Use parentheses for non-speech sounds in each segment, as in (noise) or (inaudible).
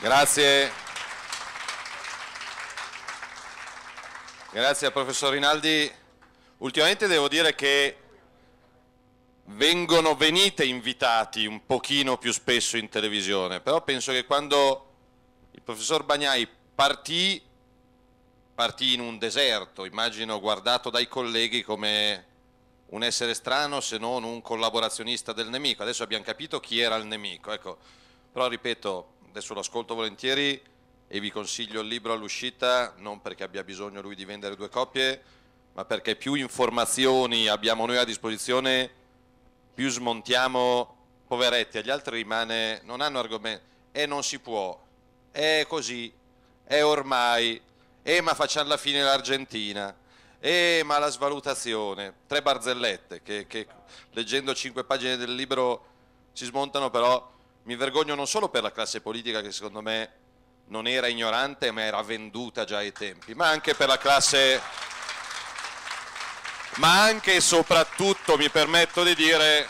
Grazie. Grazie al professor Rinaldi. Ultimamente devo dire che vengono, venite invitati un pochino più spesso in televisione, però penso che quando il professor Bagnai partì, partì in un deserto, immagino guardato dai colleghi come un essere strano se non un collaborazionista del nemico. Adesso abbiamo capito chi era il nemico, ecco. però ripeto, adesso lo ascolto volentieri e vi consiglio il libro all'uscita, non perché abbia bisogno lui di vendere due copie, ma perché più informazioni abbiamo noi a disposizione, più smontiamo, poveretti, agli altri rimane, non hanno argomenti, e non si può, è così, è ormai, e eh, ma facciamo la fine l'Argentina, e eh, ma la svalutazione, tre barzellette che, che leggendo cinque pagine del libro si smontano però mi vergogno non solo per la classe politica che secondo me non era ignorante ma era venduta già ai tempi, ma anche per la classe, ma anche e soprattutto mi permetto di dire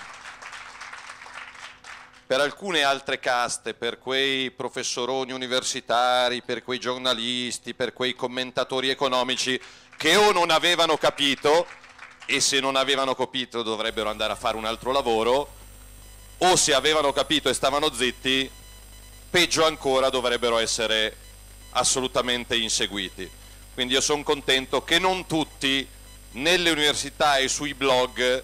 per alcune altre caste, per quei professoroni universitari, per quei giornalisti, per quei commentatori economici che o non avevano capito e se non avevano capito dovrebbero andare a fare un altro lavoro o se avevano capito e stavano zitti, peggio ancora dovrebbero essere assolutamente inseguiti. Quindi io sono contento che non tutti nelle università e sui blog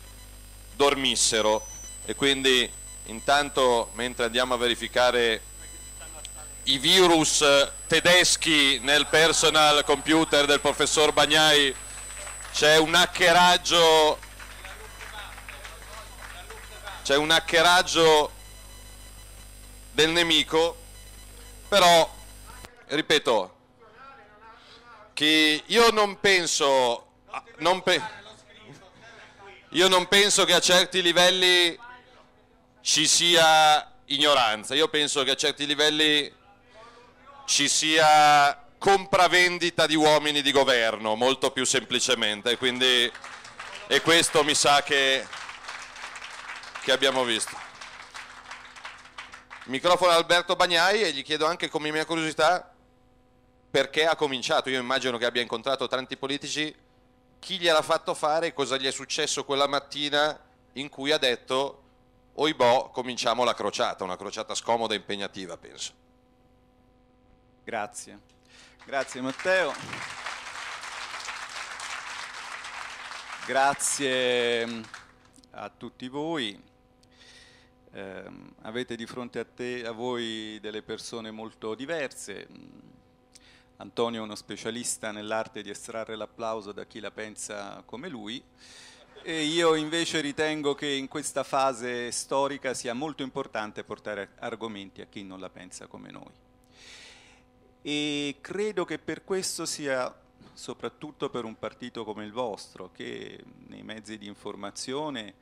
dormissero e quindi intanto mentre andiamo a verificare i virus tedeschi nel personal computer del professor Bagnai c'è un hackeraggio c'è un hackeraggio del nemico, però, ripeto, che io non penso... Non pe io non penso che a certi livelli ci sia ignoranza, io penso che a certi livelli ci sia compravendita di uomini di governo, molto più semplicemente, quindi, e questo mi sa che che abbiamo visto. Microfono ad Alberto Bagnai e gli chiedo anche come mia curiosità perché ha cominciato. Io immagino che abbia incontrato tanti politici. Chi gliel'ha fatto fare e cosa gli è successo quella mattina in cui ha detto oibò cominciamo la crociata, una crociata scomoda e impegnativa penso. Grazie, grazie Matteo. Grazie mm, a tutti voi eh, avete di fronte a, te, a voi delle persone molto diverse. Mm, Antonio è uno specialista nell'arte di estrarre l'applauso da chi la pensa come lui. E io invece ritengo che in questa fase storica sia molto importante portare argomenti a chi non la pensa come noi. E credo che per questo sia, soprattutto per un partito come il vostro, che nei mezzi di informazione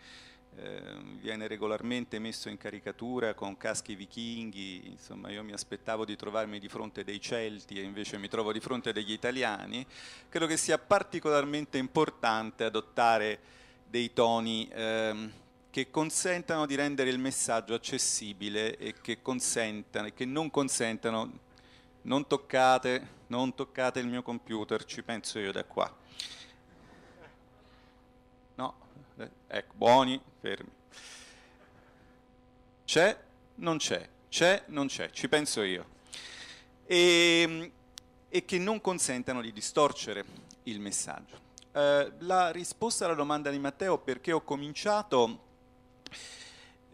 Ehm, viene regolarmente messo in caricatura con caschi vichinghi, insomma io mi aspettavo di trovarmi di fronte dei Celti e invece mi trovo di fronte degli italiani, credo che sia particolarmente importante adottare dei toni eh, che consentano di rendere il messaggio accessibile e che, consentano, che non consentano non toccate, non toccate il mio computer, ci penso io da qua. Eh, ecco, buoni, fermi. C'è, non c'è, c'è, non c'è, ci penso io. E, ehm, e, che non consentano di distorcere il messaggio. Eh, la risposta alla domanda di Matteo, perché ho cominciato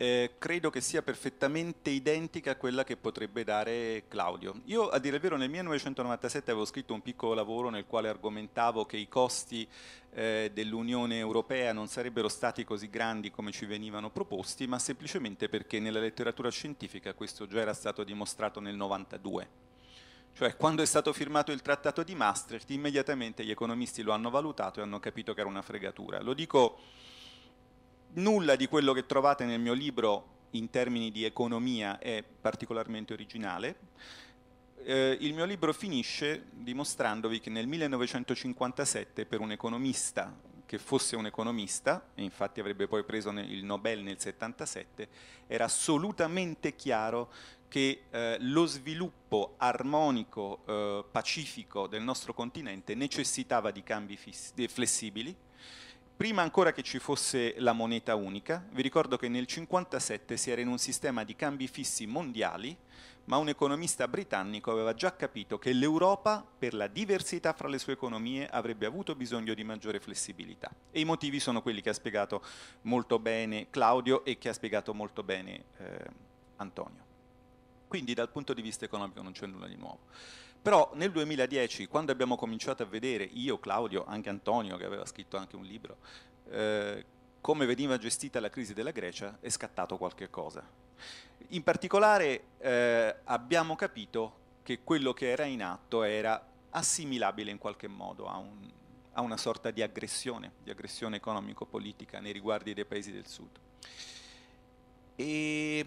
eh, credo che sia perfettamente identica a quella che potrebbe dare Claudio. Io a dire il vero nel 1997 avevo scritto un piccolo lavoro nel quale argomentavo che i costi eh, dell'Unione Europea non sarebbero stati così grandi come ci venivano proposti, ma semplicemente perché nella letteratura scientifica questo già era stato dimostrato nel 92. Cioè, quando è stato firmato il trattato di Maastricht, immediatamente gli economisti lo hanno valutato e hanno capito che era una fregatura. Lo dico nulla di quello che trovate nel mio libro in termini di economia è particolarmente originale. Eh, il mio libro finisce dimostrandovi che nel 1957 per un economista che fosse un economista, e infatti avrebbe poi preso il Nobel nel 77, era assolutamente chiaro che eh, lo sviluppo armonico, eh, pacifico del nostro continente necessitava di cambi flessibili, prima ancora che ci fosse la moneta unica, vi ricordo che nel 1957 si era in un sistema di cambi fissi mondiali, ma un economista britannico aveva già capito che l'Europa, per la diversità fra le sue economie, avrebbe avuto bisogno di maggiore flessibilità. E i motivi sono quelli che ha spiegato molto bene Claudio e che ha spiegato molto bene eh, Antonio. Quindi dal punto di vista economico non c'è nulla di nuovo. Però nel 2010, quando abbiamo cominciato a vedere, io, Claudio, anche Antonio, che aveva scritto anche un libro, eh, come veniva gestita la crisi della Grecia, è scattato qualche cosa. In particolare eh, abbiamo capito che quello che era in atto era assimilabile in qualche modo a, un, a una sorta di aggressione, di aggressione economico-politica nei riguardi dei paesi del sud. E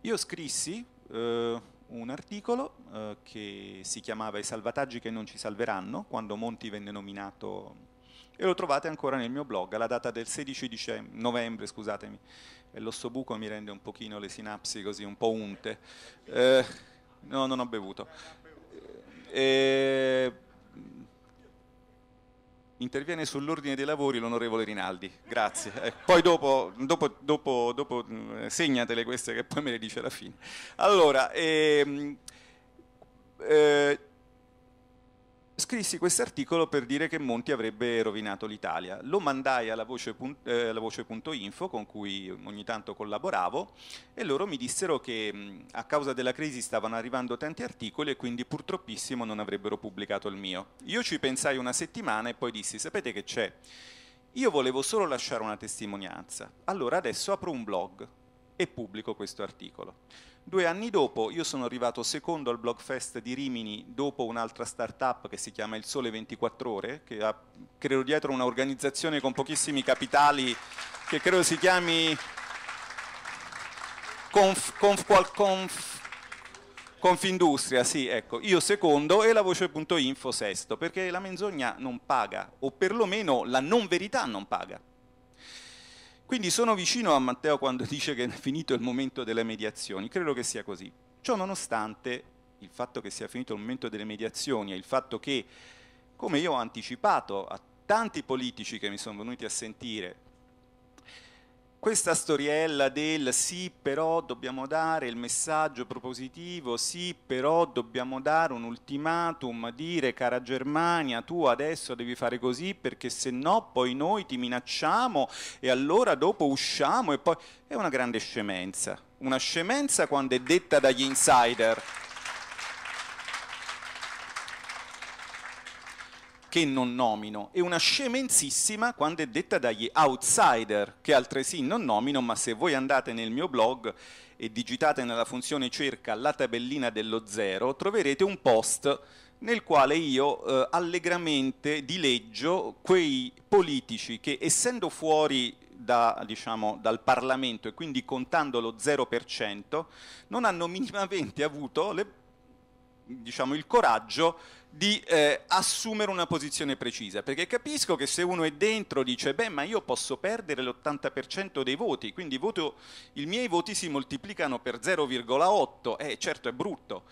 io scrissi, eh, un articolo eh, che si chiamava I salvataggi che non ci salveranno, quando Monti venne nominato, e lo trovate ancora nel mio blog, alla data del 16 dicembre, novembre, scusatemi, e l'ossobuco mi rende un pochino le sinapsi così un po' unte. Eh, no, non ho bevuto. Eh, Interviene sull'ordine dei lavori l'onorevole Rinaldi, grazie. Eh, poi dopo, dopo, dopo, dopo, mm, segnatele queste che poi me le dice alla fine. Allora, ehm, eh, scrissi questo articolo per dire che Monti avrebbe rovinato l'Italia. Lo mandai alla voce.info eh, con cui ogni tanto collaboravo e loro mi dissero che mm, a causa della crisi stavano arrivando tanti articoli e quindi purtroppissimo non avrebbero pubblicato il mio. Io ci pensai una settimana e poi dissi sapete che c'è? Io volevo solo lasciare una testimonianza, allora adesso apro un blog e pubblico questo articolo. Due anni dopo io sono arrivato secondo al Blockfest di Rimini dopo un'altra startup che si chiama Il Sole 24 Ore, che ha, credo dietro un'organizzazione con pochissimi capitali che credo si chiami Conf, Conf, Conf, Confindustria, sì, ecco, io secondo e la voce.info sesto, perché la menzogna non paga, o perlomeno la non verità non paga. Quindi sono vicino a Matteo quando (laughs) dice che è finito il momento delle mediazioni, credo che sia così. Ciò nonostante il fatto che sia finito il momento delle mediazioni e il fatto che, come io ho anticipato a tanti politici che mi sono venuti a sentire, questa storiella del sì però dobbiamo dare il messaggio propositivo, sì però dobbiamo dare un ultimatum, dire cara Germania tu adesso devi fare così perché se no poi noi ti minacciamo e allora dopo usciamo e poi è una grande scemenza, una scemenza quando è detta dagli insider. che non nomino e una scemenzissima quando è detta dagli outsider che altresì non nomino, ma se voi andate nel mio blog e digitate nella funzione cerca la tabellina dello zero, troverete un post nel quale io eh, allegramente dileggio quei politici che essendo fuori da, diciamo, dal Parlamento e quindi contando lo 0%, non hanno minimamente avuto le diciamo, il coraggio di eh, assumere una posizione precisa, perché capisco che se uno è dentro dice beh ma io posso perdere l'80% dei voti, quindi voto, i miei voti si moltiplicano per 0,8, eh certo è brutto,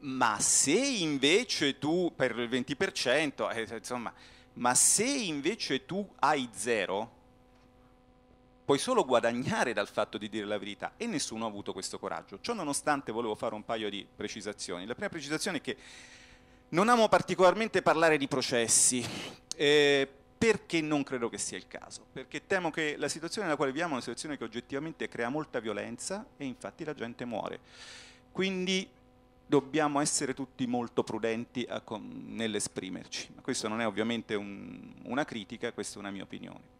ma se invece tu per il 20%, eh, insomma, ma se invece tu hai 0, puoi solo guadagnare dal fatto di dire la verità e nessuno ha avuto questo coraggio. Ciò nonostante volevo fare un paio di precisazioni. La prima precisazione è che non amo particolarmente parlare di processi, eh, perché non credo che sia il caso, perché temo che la situazione nella quale viviamo è una situazione che oggettivamente crea molta violenza e infatti la gente muore. Quindi dobbiamo essere tutti molto prudenti nell'esprimerci. Ma questo non è ovviamente un, una critica, questa è una mia opinione.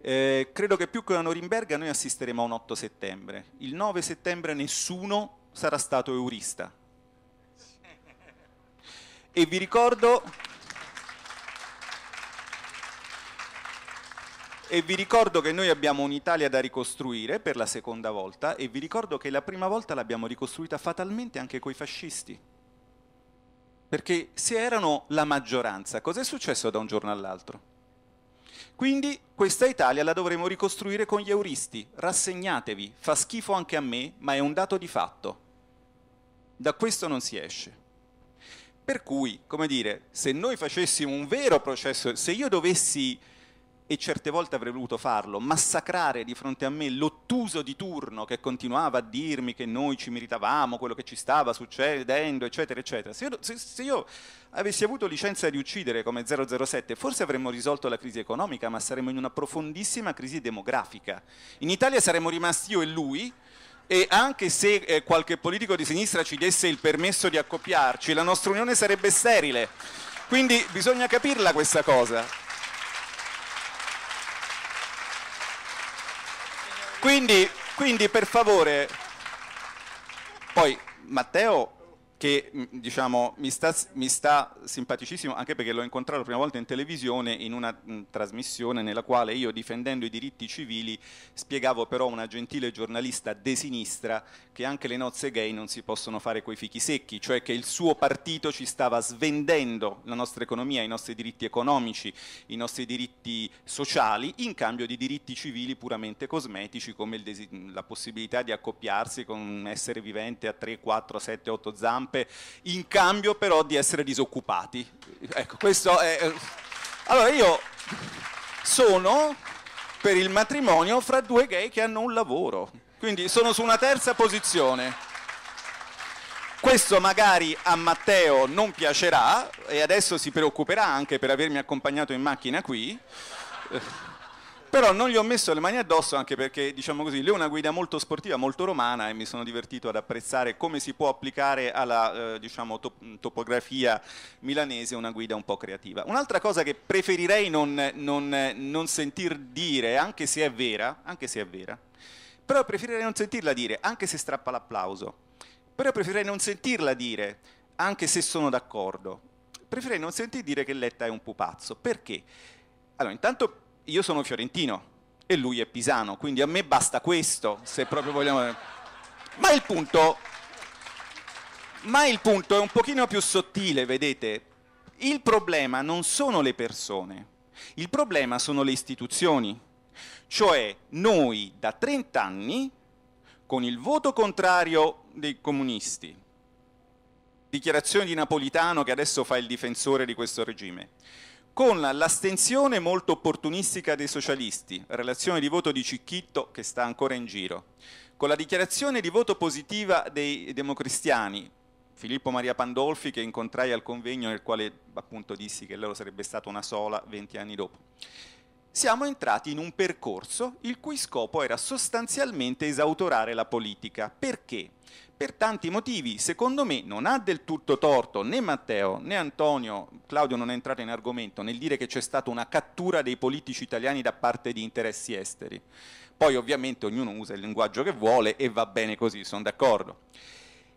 Eh, credo che più che una Norimberga noi assisteremo a un 8 settembre. Il 9 settembre nessuno sarà stato eurista. E vi ricordo... E vi ricordo che noi abbiamo un'Italia da ricostruire per la seconda volta e vi ricordo che la prima volta l'abbiamo ricostruita fatalmente anche coi fascisti. Perché se erano la maggioranza, cos'è successo da un giorno all'altro? Quindi questa Italia la dovremo ricostruire con gli euristi. Rassegnatevi, fa schifo anche a me, ma è un dato di fatto. Da questo non si esce. Per cui, come dire, se noi facessimo un vero processo, se io dovessi e certe volte avrei voluto farlo, massacrare di fronte a me l'ottuso di turno che continuava a dirmi che noi ci meritavamo quello che ci stava succedendo, eccetera, eccetera. Se io, se, se io avessi avuto licenza di uccidere come 007, forse avremmo risolto la crisi economica, ma saremmo in una profondissima crisi demografica. In Italia saremmo rimasti io e lui, e anche se eh, qualche politico di sinistra ci desse il permesso di accoppiarci, la nostra unione sarebbe sterile. Quindi bisogna capirla questa cosa. Quindi, quindi per favore, poi Matteo che mm, diciamo, mi, sta, mi, sta, simpaticissimo anche perché l'ho incontrato la prima volta in televisione in una mh, mm, trasmissione nella quale io difendendo i diritti civili spiegavo però a una gentile giornalista de sinistra che anche le nozze gay non si possono fare coi fichi secchi, cioè che il suo partito ci stava svendendo la nostra economia, i nostri diritti economici, i nostri diritti sociali in cambio di diritti civili puramente cosmetici come la possibilità di accoppiarsi con un essere vivente a 3, 4, 7, 8 zampe scarpe in cambio però di essere disoccupati. Ecco, questo è... Eh, allora io sono per il matrimonio fra due gay che hanno un lavoro, quindi sono su una terza posizione. Questo magari a Matteo non piacerà e adesso si preoccuperà anche per avermi accompagnato in macchina qui però non gli ho messo le mani addosso anche perché, diciamo così, lei è una guida molto sportiva, molto romana e mi sono divertito ad apprezzare come si può applicare alla eh, diciamo, top topografia milanese una guida un po' creativa. Un'altra cosa che preferirei non, non, non sentir dire, anche se è vera, anche se è vera, però preferirei non sentirla dire, anche se strappa l'applauso, però preferirei non sentirla dire, anche se sono d'accordo, preferirei non sentir dire che Letta è un pupazzo. Perché? Allora, intanto io sono fiorentino e lui è pisano, quindi a me basta questo, se proprio vogliamo... Ma il punto, ma il punto è un pochino più sottile, vedete? Il problema non sono le persone, il problema sono le istituzioni. Cioè noi da 30 anni, con il voto contrario dei comunisti, dichiarazione di Napolitano che adesso fa il difensore di questo regime, con l'astensione molto opportunistica dei socialisti, relazione di voto di Cicchitto che sta ancora in giro, con la dichiarazione di voto positiva dei democristiani, Filippo Maria Pandolfi che incontrai al convegno nel quale appunto dissi che loro sarebbe stata una sola 20 anni dopo. Siamo entrati in un percorso il cui scopo era sostanzialmente esautorare la politica. Perché? per tanti motivi, secondo me non ha del tutto torto né Matteo né Antonio, Claudio non è entrato in argomento, nel dire che c'è stata una cattura dei politici italiani da parte di interessi esteri. Poi ovviamente ognuno usa il linguaggio che vuole e va bene così, sono d'accordo.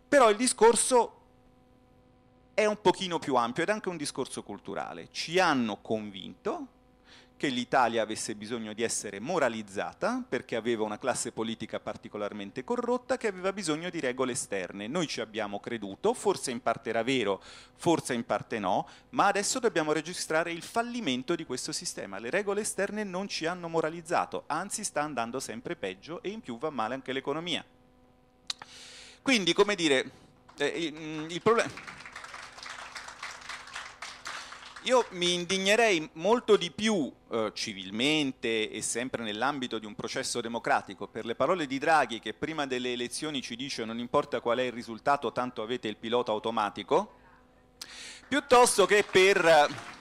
Però il discorso è un pochino più ampio ed anche un discorso culturale. Ci hanno convinto che l'Italia avesse bisogno di essere moralizzata perché aveva una classe politica particolarmente corrotta che aveva bisogno di regole esterne. Noi ci abbiamo creduto, forse in parte era vero, forse in parte no, ma adesso dobbiamo registrare il fallimento di questo sistema. Le regole esterne non ci hanno moralizzato, anzi sta andando sempre peggio e in più va male anche l'economia. Quindi, come dire, eh, il problema... Io mi indignerei molto di più eh, civilmente e sempre nell'ambito di un processo democratico per le parole di Draghi che prima delle elezioni ci dice non importa qual è il risultato, tanto avete il pilota automatico, piuttosto che per... Eh,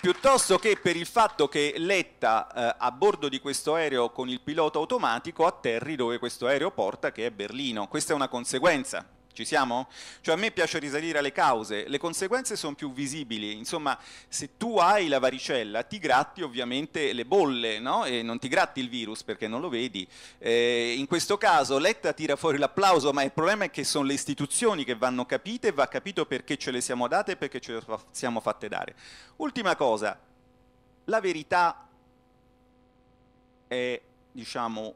piuttosto che per il fatto che Letta eh, a bordo di questo aereo con il pilota automatico atterri dove questo aereo porta che è Berlino. Questa è una conseguenza ci siamo? Cioè a me piace risalire alle cause, le conseguenze sono più visibili, insomma se tu hai la varicella ti gratti ovviamente le bolle no? e non ti gratti il virus perché non lo vedi. Eh, in questo caso Letta tira fuori l'applauso ma il problema è che sono le istituzioni che vanno capite e va capito perché ce le siamo date e perché ce le siamo fatte dare. Ultima cosa, la verità è diciamo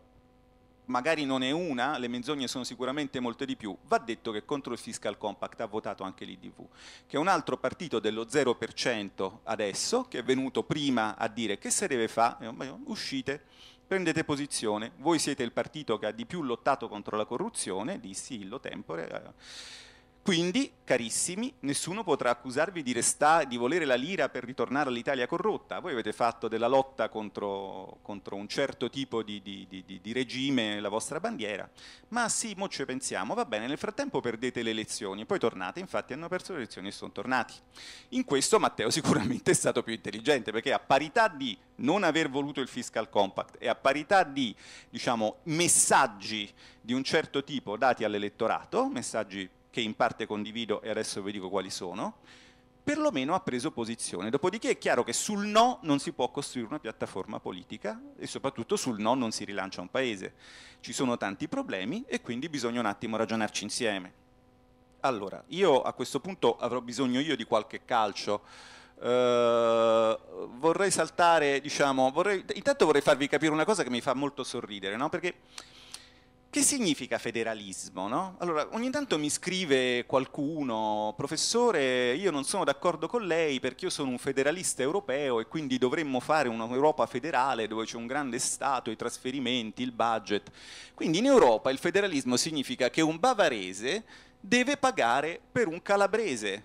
magari non è una, le menzogne sono sicuramente molte di più, va detto che contro il fiscal compact ha votato anche l'IDV, che è un altro partito dello 0% adesso, che è venuto prima a dire che se deve fare, eh, uscite, prendete posizione, voi siete il partito che ha di più lottato contro la corruzione, dissi illo tempore, eh, quindi, carissimi, nessuno potrà accusarvi di, resta- di volere la lira per ritornare all'Italia corrotta. Voi avete fatto della lotta contro, contro un certo tipo di, di, di, regime la vostra bandiera. Ma sì, mo ci pensiamo, va bene, nel frattempo perdete le elezioni, poi tornate, infatti hanno perso le elezioni e sono tornati. In questo Matteo (laughs) sicuramente è stato più intelligente, perché a parità di non aver voluto il fiscal compact e a parità di diciamo, messaggi di un certo tipo dati all'elettorato, messaggi che in parte condivido e adesso vi dico quali sono, perlomeno ha preso posizione. Dopodiché è chiaro che sul no non si può costruire una piattaforma politica e soprattutto sul no non si rilancia un paese. Ci sono tanti problemi e quindi bisogna un attimo ragionarci insieme. Allora, io a questo punto avrò bisogno io di qualche calcio. Eh, vorrei saltare, diciamo, vorrei, intanto vorrei farvi capire una cosa che mi fa molto sorridere, no? Perché che significa federalismo? No? Allora, ogni tanto mi scrive qualcuno, professore, io non sono d'accordo con lei perché io sono un federalista europeo e quindi dovremmo fare un'Europa federale dove c'è un grande Stato, i trasferimenti, il budget. Quindi in Europa il federalismo significa che un bavarese deve pagare per un calabrese,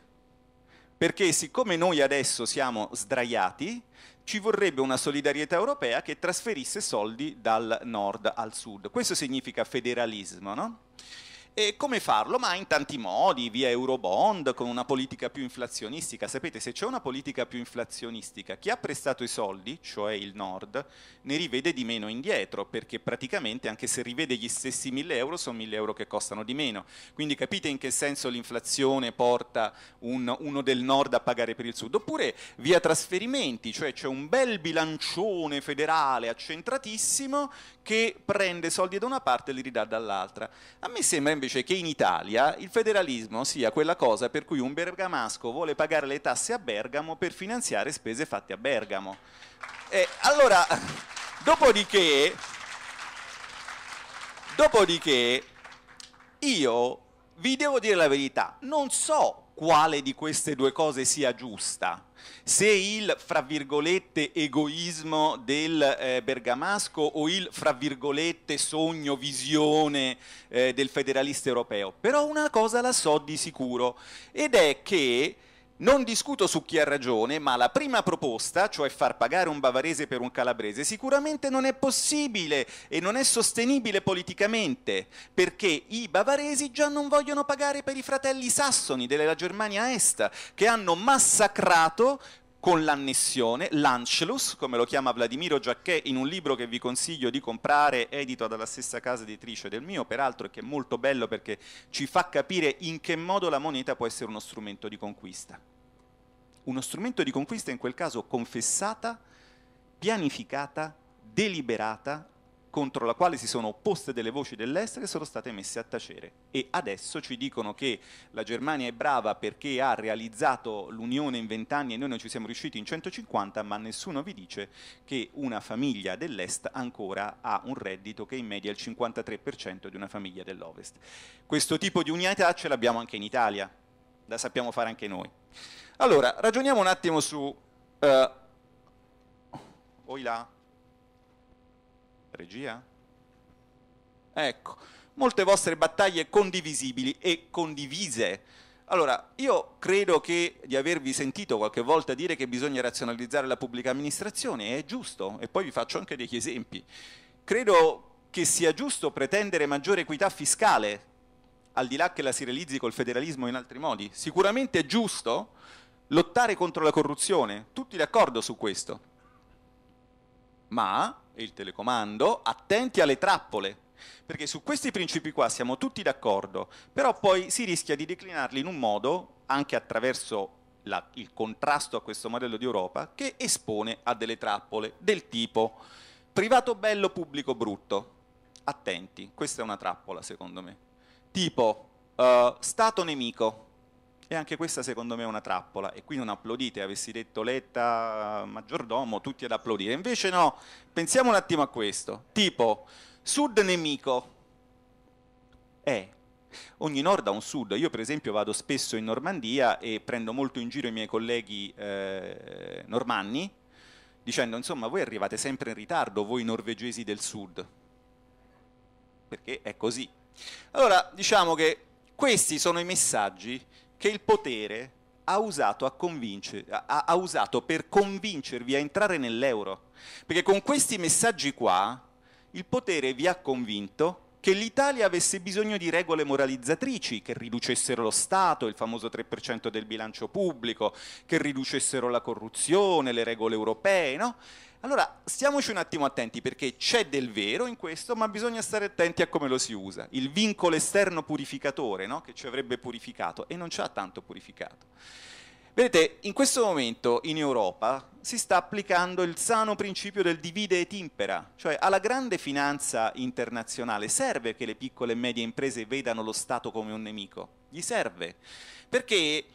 perché siccome noi adesso siamo sdraiati, ci vorrebbe una solidarietà europea che trasferisse soldi dal nord al sud. Questo significa federalismo, no? E come farlo? Ma in tanti modi, via Eurobond, con una politica più inflazionistica. Sapete, se c'è una politica più inflazionistica, chi ha prestato i soldi, cioè il Nord, ne rivede di meno indietro, perché praticamente anche se rivede gli stessi 1000 euro, sono 1000 euro che costano di meno. Quindi capite in che senso l'inflazione porta un, uno del Nord a pagare per il Sud. Oppure via trasferimenti, cioè c'è un bel bilancione federale accentratissimo che prende soldi da una parte e li ridà dall'altra. A me sembra invece invece che in Italia il federalismo sia quella cosa per cui un bergamasco vuole pagare le tasse a Bergamo per finanziare spese fatte a Bergamo. E allora, (laughs) dopodiché, dopodiché, io vi devo dire la verità, non so quale di queste due cose sia giusta. Se il, fra virgolette, egoismo del eh, bergamasco o il, fra virgolette, sogno, visione eh, del federalista europeo. Però una cosa la so di sicuro ed è che non discuto su chi ha ragione, ma la prima proposta, cioè far pagare un bavarese per un calabrese, sicuramente non è possibile e non è sostenibile politicamente, perché i bavaresi già non vogliono pagare per i fratelli sassoni della Germania Est, che hanno massacrato con l'annessione, l'Ancelus, come lo chiama Vladimiro Giacchè in un libro che vi consiglio di comprare, edito dalla stessa casa editrice del mio, peraltro, e che è molto bello perché ci fa capire in che modo la moneta può essere uno strumento di conquista. Uno strumento di conquista in quel caso confessata, pianificata, deliberata, contro la quale si sono opposte delle voci dell'est che sono state messe a tacere. E adesso ci dicono che la Germania è brava perché ha realizzato l'Unione in 20 anni e noi non ci siamo riusciti in 150, ma nessuno vi dice che una famiglia dell'Est ancora ha un reddito che in media è il 53% di una famiglia dell'Ovest. Questo tipo di unità ce l'abbiamo anche in Italia, la sappiamo fare anche noi. Allora, ragioniamo un attimo su... Uh, eh, oilà Regia? Ecco, molte vostre battaglie condivisibili e condivise. Allora, io credo che di avervi sentito qualche volta dire che bisogna razionalizzare la pubblica amministrazione, è giusto, e poi vi faccio anche degli esempi. Credo che sia giusto pretendere maggiore equità fiscale, al di là che la si realizzi col federalismo in altri modi. Sicuramente è giusto lottare contro la corruzione, tutti d'accordo su questo. Ma e il telecomando, attenti alle trappole, perché su questi principi qua siamo tutti d'accordo, però poi si rischia di declinarli in un modo, anche attraverso la, il contrasto a questo modello di Europa, che espone a delle trappole del tipo privato bello, pubblico brutto. Attenti, questa è una trappola secondo me. Tipo uh, Stato nemico, e anche questa secondo me è una trappola e qui non applaudite, avessi detto Letta, maggiordomo, tutti ad applaudire. Invece no, pensiamo un attimo a questo, tipo sud nemico. è... Eh, ogni nord ha un sud, io per esempio vado spesso in Normandia e prendo molto in giro i miei colleghi eh, normanni dicendo insomma voi arrivate sempre in ritardo, voi norvegesi del sud, perché è così. Allora diciamo che questi sono i messaggi che il potere ha usato, ha, ha usato, per convincervi a entrare nell'euro. Perché con questi messaggi qua il potere vi ha convinto che l'Italia avesse bisogno di regole moralizzatrici, che riducessero lo Stato, il famoso 3% del bilancio pubblico, che riducessero la corruzione, le regole europee, no? Allora, stiamoci un attimo attenti perché c'è del vero in questo, ma bisogna stare attenti a come lo si usa. Il vincolo esterno purificatore, no? che ci avrebbe purificato, e non ci ha tanto purificato. Vedete, in questo momento in Europa si sta applicando il sano principio del divide et impera, cioè alla grande finanza internazionale serve che le piccole e medie imprese vedano lo Stato come un nemico, gli serve, perché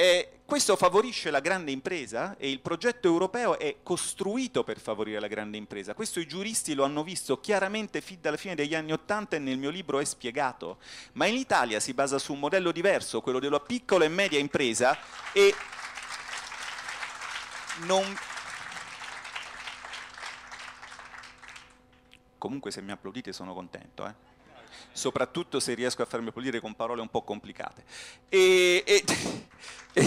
e questo favorisce la grande impresa e il progetto europeo è costruito per favorire la grande impresa. Questo i giuristi lo hanno visto chiaramente fin dalla fine degli anni Ottanta e nel mio libro è spiegato. Ma in Italia si basa su un modello diverso, quello della piccola e media impresa e non... Comunque se mi applaudite sono contento. Eh soprattutto se riesco a farmi pulire con parole un po' complicate. E, e, (laughs) e,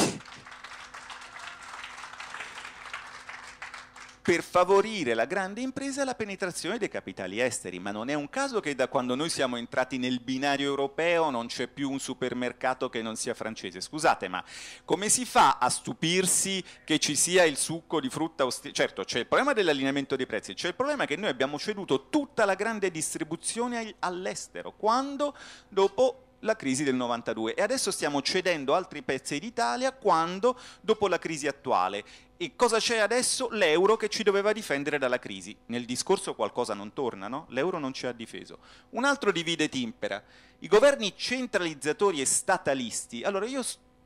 per favorire la grande impresa e la penetrazione dei capitali esteri, ma non è un caso che da quando noi siamo entrati nel binario europeo non c'è più un supermercato che non sia francese. Scusate, ma come si fa a stupirsi che ci sia il succo di frutta? Austri- certo, c'è il problema dell'allineamento dei prezzi, c'è il problema che noi abbiamo ceduto tutta la grande distribuzione all'estero, quando dopo la crisi del 92 e adesso stiamo cedendo altri pezzi d'Italia quando dopo la crisi attuale e cosa c'è adesso? L'euro che ci doveva difendere dalla crisi. Nel discorso qualcosa non torna, no? L'euro non ci ha difeso. Un altro divide timpera. I governi centralizzatori e statalisti. Allora io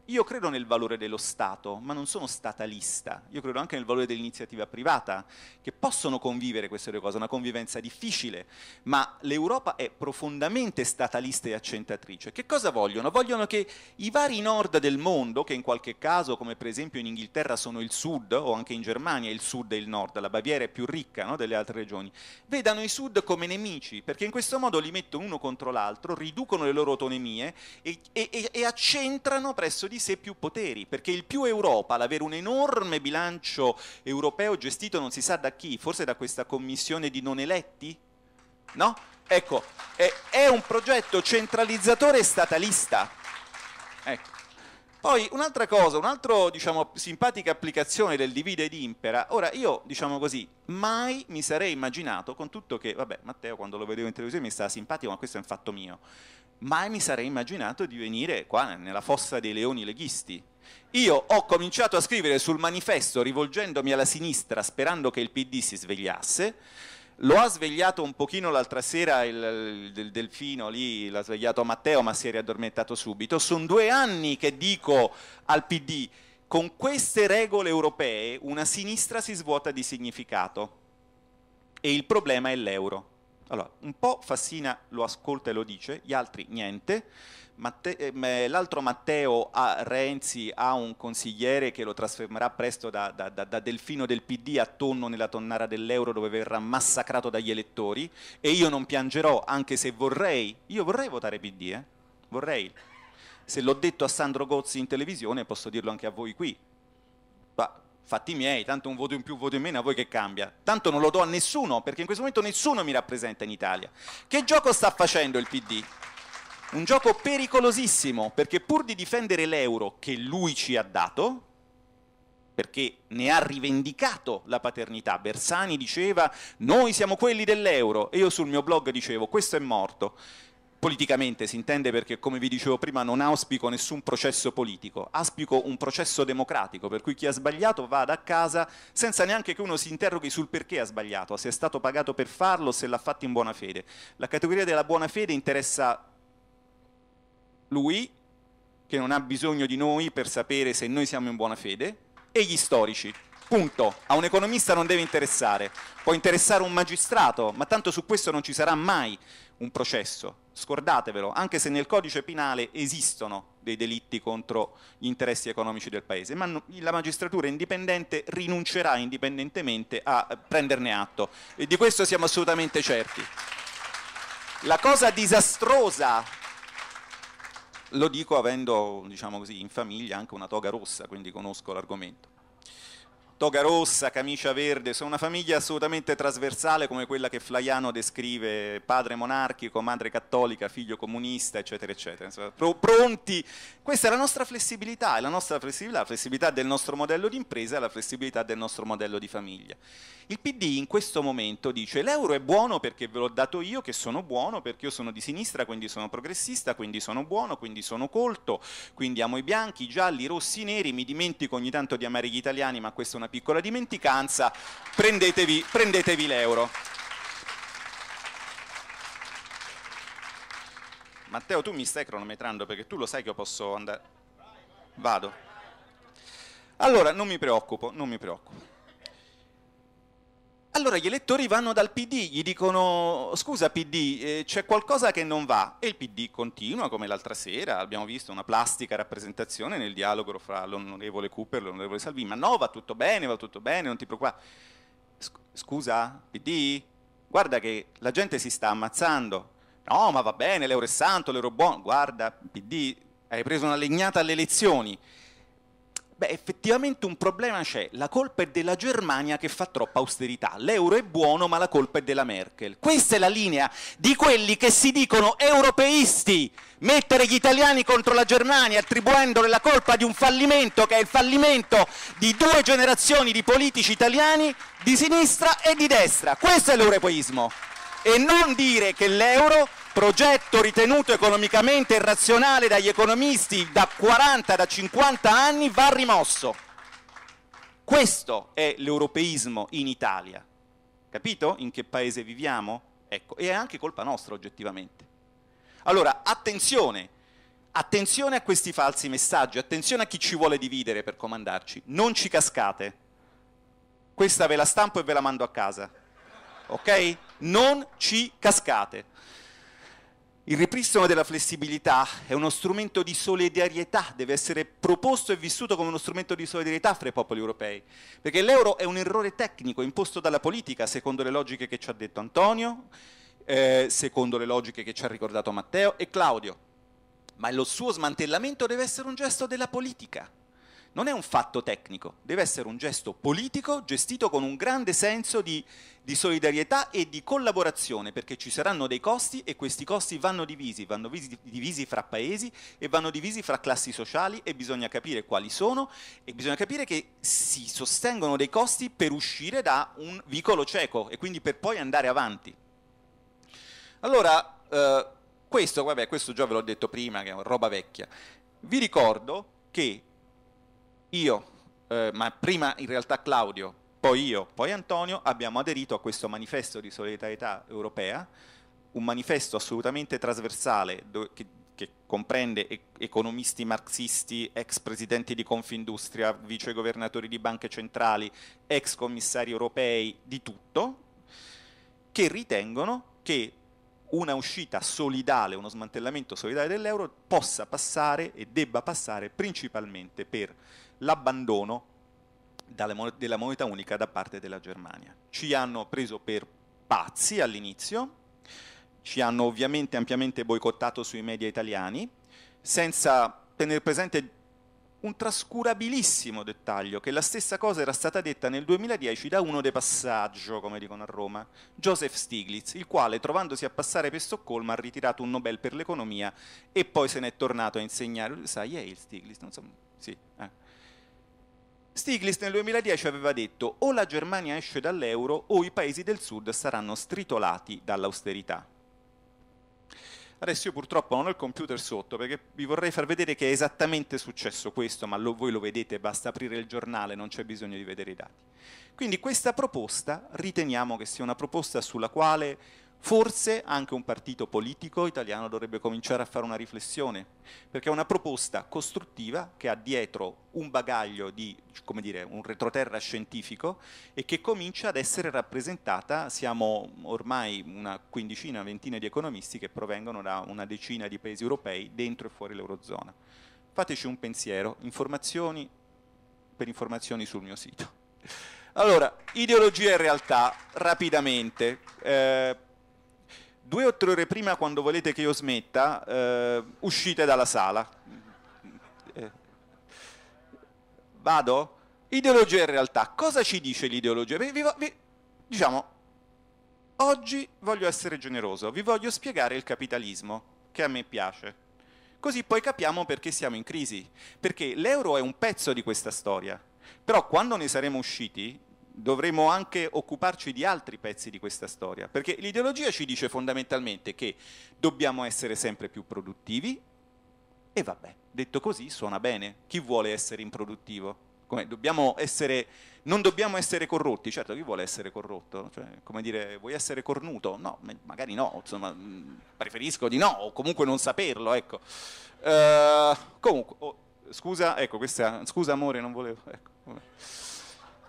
io credo nel valore dello Stato, ma non sono statalista. Io credo anche nel valore dell'iniziativa privata, che possono convivere queste due cose, una convivenza difficile, ma l'Europa è profondamente statalista e accentatrice. Che cosa vogliono? Vogliono che i vari nord del mondo, che in qualche caso, come per esempio in Inghilterra sono il sud, o anche in Germania il sud e il nord, la Baviera è più ricca no, delle altre regioni, vedano i sud come nemici, perché in questo modo li mettono uno contro l'altro, riducono le loro autonomie e, e, e accentrano presso di di sé più poteri, perché il più Europa, l'avere un enorme bilancio europeo gestito non si sa da chi, forse da questa commissione di non eletti? No? Ecco, è, è un progetto centralizzatore e statalista. Ecco. Poi un'altra cosa, un'altra diciamo, simpatica applicazione del divide ed impera, ora io diciamo così, mai mi sarei immaginato, con tutto che, vabbè Matteo quando lo vedevo in televisione mi stava simpatico, ma questo è un fatto mio, mai mi sarei immaginato di venire qua nella fossa dei leoni leghisti. Io ho cominciato a scrivere sul manifesto rivolgendomi alla sinistra sperando che il PD si svegliasse, lo ha svegliato un pochino l'altra sera il, il, delfino lì, l'ha svegliato Matteo ma si è riaddormentato subito. Sono due anni che dico al PD, con queste regole europee una sinistra si svuota di significato e il problema è l'euro. Allora, un po' Fassina lo ascolta e lo dice, gli altri niente. Matte, eh, l'altro Matteo a Renzi ha un consigliere che lo trasformerà presto da, da, da delfino del PD a tonno nella tonnara dell'euro dove verrà massacrato dagli elettori e io non piangerò anche se vorrei, io vorrei votare PD, eh? vorrei. Se l'ho detto a Sandro Gozzi in televisione posso dirlo anche a voi qui. Ma fatti miei, tanto un voto in più, voto in meno, a voi che cambia? Tanto non lo do a nessuno, perché in questo momento nessuno mi rappresenta in Italia. Che gioco sta facendo il PD? Un gioco pericolosissimo, perché pur di difendere l'euro che lui ci ha dato, perché ne ha rivendicato la paternità, Bersani diceva noi siamo quelli dell'euro e io sul mio blog dicevo questo è morto. Politicamente si intende perché, come vi dicevo prima, non auspico nessun processo politico, auspico un processo democratico, per cui chi ha sbagliato vada a casa senza neanche che uno si interroghi sul perché ha sbagliato, se è stato pagato per farlo, se l'ha fatto in buona fede. La categoria della buona fede interessa lui, che non ha bisogno di noi per sapere se noi siamo in buona fede, e gli storici. Punto. A un economista non deve interessare, può interessare un magistrato, ma tanto su questo non ci sarà mai un processo. Scordatevelo, anche se nel codice penale esistono dei delitti contro gli interessi economici del Paese, ma la magistratura indipendente rinuncerà indipendentemente a eh, prenderne atto e di questo siamo assolutamente certi. La cosa disastrosa lo dico avendo diciamo così, in famiglia anche una toga rossa, quindi conosco l'argomento toga rossa, camicia verde, sono una famiglia assolutamente trasversale come quella che Flaiano descrive, padre monarchico, madre cattolica, figlio comunista, eccetera, eccetera. Insomma, pro- pronti, questa è la nostra flessibilità, è la nostra flessibilità, la flessibilità del nostro modello di impresa e la flessibilità del nostro modello di famiglia. Il PD in questo momento dice l'euro è buono perché ve l'ho dato io che sono buono, perché io sono di sinistra, quindi sono progressista, quindi sono buono, quindi sono colto, quindi amo i bianchi, i gialli, i rossi, i neri, mi dimentico ogni tanto di amare gli italiani, ma questa è una una piccola dimenticanza, prendetevi, prendetevi l'euro. Matteo, tu mi stai cronometrando perché tu lo sai che io posso andare... Vado. Allora, non mi preoccupo, non mi preoccupo. Allora gli elettori vanno dal PD, gli dicono scusa PD, eh, c'è qualcosa che non va e il PD continua come l'altra sera, abbiamo visto una plastica rappresentazione nel dialogo fra l'onorevole Cooper e l'onorevole Salvini, ma no va tutto bene, va tutto bene, non ti preoccupare. Scusa PD, guarda che la gente si sta ammazzando, no ma va bene, l'euro è santo, l'euro è buono, guarda PD, hai preso una legnata alle elezioni. Beh, effettivamente un problema c'è. La colpa è della Germania che fa troppa austerità. L'euro è buono, ma la colpa è della Merkel. Questa è la linea di quelli che si dicono europeisti. Mettere gli italiani contro la Germania attribuendole la colpa di un fallimento che è il fallimento di due generazioni di politici italiani di sinistra e di destra. Questo è l'europeismo. E non dire che l'euro progetto ritenuto economicamente irrazionale dagli economisti da 40, da 50 anni, va rimosso. Questo è l'europeismo in Italia. Capito in che paese viviamo? Ecco, e è anche colpa nostra oggettivamente. Allora, attenzione, attenzione a questi falsi messaggi, attenzione a chi ci vuole dividere per comandarci, non ci cascate. Questa ve la stampo e ve la mando a casa. Ok? Non ci cascate. Il ripristino della flessibilità è uno strumento di solidarietà, deve essere proposto e vissuto come uno strumento di solidarietà fra i popoli europei, perché l'euro è un errore tecnico imposto dalla politica, secondo le logiche che ci ha detto Antonio, eh, secondo le logiche che ci ha ricordato Matteo e Claudio, ma lo suo smantellamento deve essere un gesto della politica, non è un fatto tecnico, deve essere un gesto politico gestito con un grande senso di, di, solidarietà e di collaborazione, perché ci saranno dei costi e questi costi vanno divisi, vanno divisi fra paesi e vanno divisi fra classi sociali e bisogna capire quali sono e bisogna capire che si sostengono dei costi per uscire da un vicolo cieco e quindi per poi andare avanti. Allora, eh, questo, vabbè, questo già ve l'ho detto prima, che è roba vecchia. Vi ricordo che io, eh, ma prima in realtà Claudio, poi io, poi Antonio, abbiamo aderito a questo manifesto di solidarietà europea, un manifesto assolutamente trasversale che, che, comprende economisti marxisti, ex presidenti di Confindustria, vice governatori di banche centrali, ex commissari europei, di tutto, che ritengono che una uscita solidale, uno smantellamento solidale dell'euro possa passare e debba passare principalmente per l'abbandono della moneta unica da parte della Germania. Ci hanno preso per pazzi all'inizio, ci hanno ovviamente ampiamente boicottato sui media italiani, senza tenere presente un trascurabilissimo dettaglio che la stessa cosa era stata detta nel 2010 da uno de passaggio, come dicono a Roma, Joseph Stiglitz, il quale trovandosi a passare per Stoccolma ha ritirato un Nobel per l'economia e poi se n'è tornato a insegnare, sai, è il Stiglitz, non so, sì, eh Stiglitz nel 2010 aveva detto o la Germania esce dall'euro o i paesi del sud saranno stritolati dall'austerità. Adesso io purtroppo non ho il computer sotto perché vi vorrei far vedere che è esattamente successo questo, ma lo, voi lo vedete, basta aprire il giornale, non c'è bisogno di vedere i dati. Quindi questa proposta riteniamo che sia una proposta sulla quale Forse anche un partito politico italiano dovrebbe cominciare a fare una riflessione, perché è una proposta costruttiva che ha dietro un bagaglio di, come dire, un retroterra scientifico e che comincia ad essere rappresentata, siamo ormai una quindicina, ventina di economisti che provengono da una decina di paesi europei dentro e fuori l'Eurozona. Fateci un pensiero, informazioni per informazioni sul mio sito. Allora, ideologia e realtà, rapidamente. Eh, due o tre ore prima quando volete che io smetta, eh, uscite dalla sala. Eh. Vado? Ideologia e realtà. Cosa ci dice l'ideologia? Vi, vi, vi, diciamo, oggi voglio essere generoso, vi voglio spiegare il capitalismo, che a me piace. Così poi capiamo perché siamo in crisi, perché l'euro è un pezzo di questa storia. Però quando ne saremo usciti, dovremmo anche occuparci di altri pezzi di questa storia, perché l'ideologia ci dice fondamentalmente che dobbiamo essere sempre più produttivi e vabbè, detto così suona bene, chi vuole essere improduttivo? Dobbiamo essere, non dobbiamo essere corrotti, certo chi vuole essere corrotto? Cioè, come dire, vuoi essere cornuto? No, magari no, insomma, mm, preferisco di no, o comunque non saperlo, ecco. Uh, comunque, oh, scusa, ecco, questa, scusa amore, non volevo, ecco,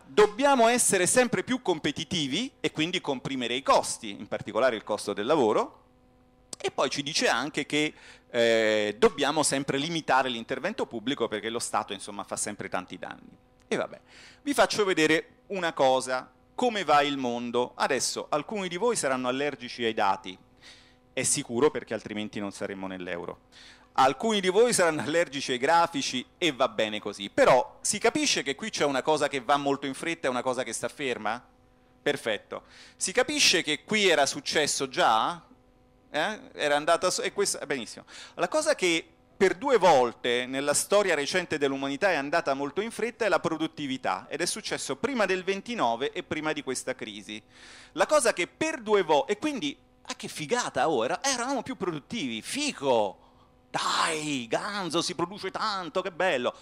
dobbiamo essere sempre più competitivi e quindi comprimere i costi, in particolare il costo del lavoro, e poi ci dice anche che eh, dobbiamo sempre limitare l'intervento pubblico perché lo Stato insomma, fa sempre tanti danni. E vabbè, vi faccio vedere una cosa, come va il mondo. Adesso alcuni di voi saranno allergici ai dati, è sicuro perché altrimenti non saremmo nell'euro. Alcuni di voi saranno allergici ai grafici e va bene così, però si capisce che qui c'è una cosa che va molto in fretta e una cosa che sta ferma? Perfetto. Si capisce che qui era successo già? Eh? Era andata so- e questa, benissimo. La cosa che per due volte nella storia recente dell'umanità è andata molto in fretta è la produttività ed è successo prima del 29 e prima di questa crisi. La cosa che per due volte e quindi ah che figata ora, eh, eravamo più produttivi, fico dai, Ganzo si produce tanto, che bello.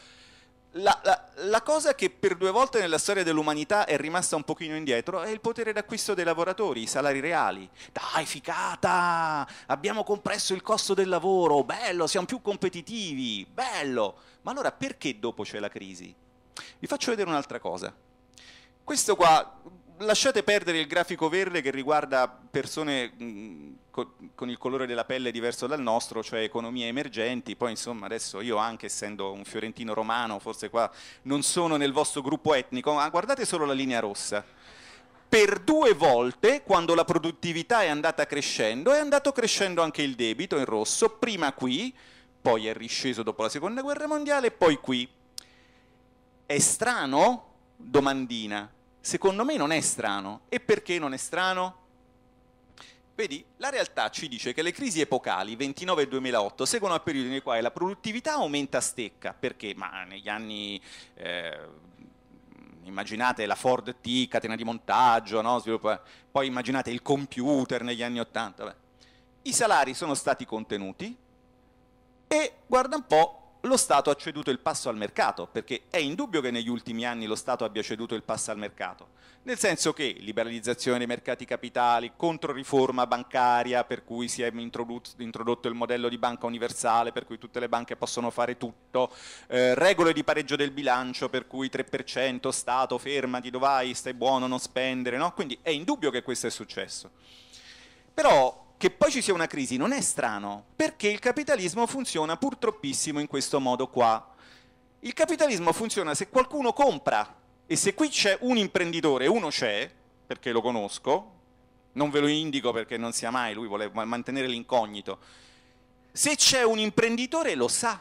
La, la, la, cosa che per due volte nella storia dell'umanità è rimasta un pochino indietro è il potere d'acquisto dei lavoratori, i salari reali. Dai, ficata! Abbiamo compresso il costo del lavoro, bello, siamo più competitivi, bello! Ma allora perché dopo c'è la crisi? Vi faccio vedere un'altra cosa. Questo qua, lasciate perdere il grafico verde che riguarda persone mh, con il colore della pelle diverso dal nostro, cioè economie emergenti, poi insomma adesso io anche essendo un fiorentino romano, forse qua non sono nel vostro gruppo etnico, ma guardate solo la linea rossa. Per due volte, quando la produttività è andata crescendo, è andato crescendo anche il debito in rosso, prima qui, poi è risceso dopo la seconda guerra mondiale, poi qui. È strano? Domandina. Secondo me non è strano. E perché non è strano? Vedi, la realtà ci dice che le crisi epocali 29 e 2008 seguono a periodi nei quali la produttività aumenta a stecca, perché ma negli anni eh, immaginate la Ford T, catena di montaggio, no? Sviluppo, poi immaginate il computer negli anni 80. I salari sono stati contenuti e guarda un po' lo Stato ha ceduto il passo al mercato, perché è indubbio che negli ultimi anni lo Stato abbia ceduto il passo al mercato, nel senso che liberalizzazione dei mercati capitali, controriforma bancaria, per cui si è introdotto il modello di banca universale, per cui tutte le banche possono fare tutto, eh, regole di pareggio del bilancio, per cui 3% Stato, fermati, dove vai, stai buono, non spendere, no? quindi è indubbio che questo è successo. Però che poi ci sia una crisi non è strano, perché il capitalismo funziona purtroppissimo in questo modo qua. Il capitalismo funziona se qualcuno compra e se qui c'è un imprenditore, uno c'è, perché lo conosco, non ve lo indico perché non sia mai, lui vuole mantenere l'incognito. Se c'è un imprenditore lo sa,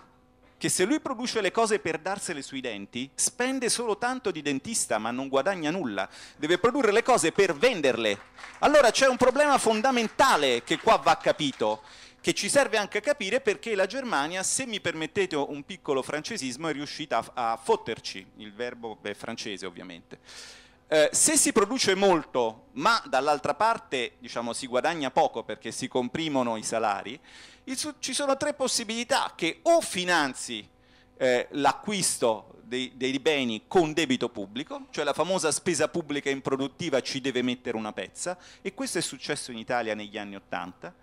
che se lui produce le cose per darsele sui denti, spende solo tanto di dentista ma non guadagna nulla, deve produrre le cose per venderle. Allora c'è un problema fondamentale che qua va capito, che ci serve anche a capire perché la Germania, se mi permettete un piccolo francesismo, è riuscita a, fotterci, il verbo è francese ovviamente. Eh, se si produce molto ma dall'altra parte diciamo, si guadagna poco perché si comprimono i salari, il, ci sono tre possibilità che o finanzi eh, l'acquisto dei, dei, beni con debito pubblico, cioè la famosa spesa pubblica improduttiva ci deve mettere una pezza, e questo è successo in Italia negli anni Ottanta,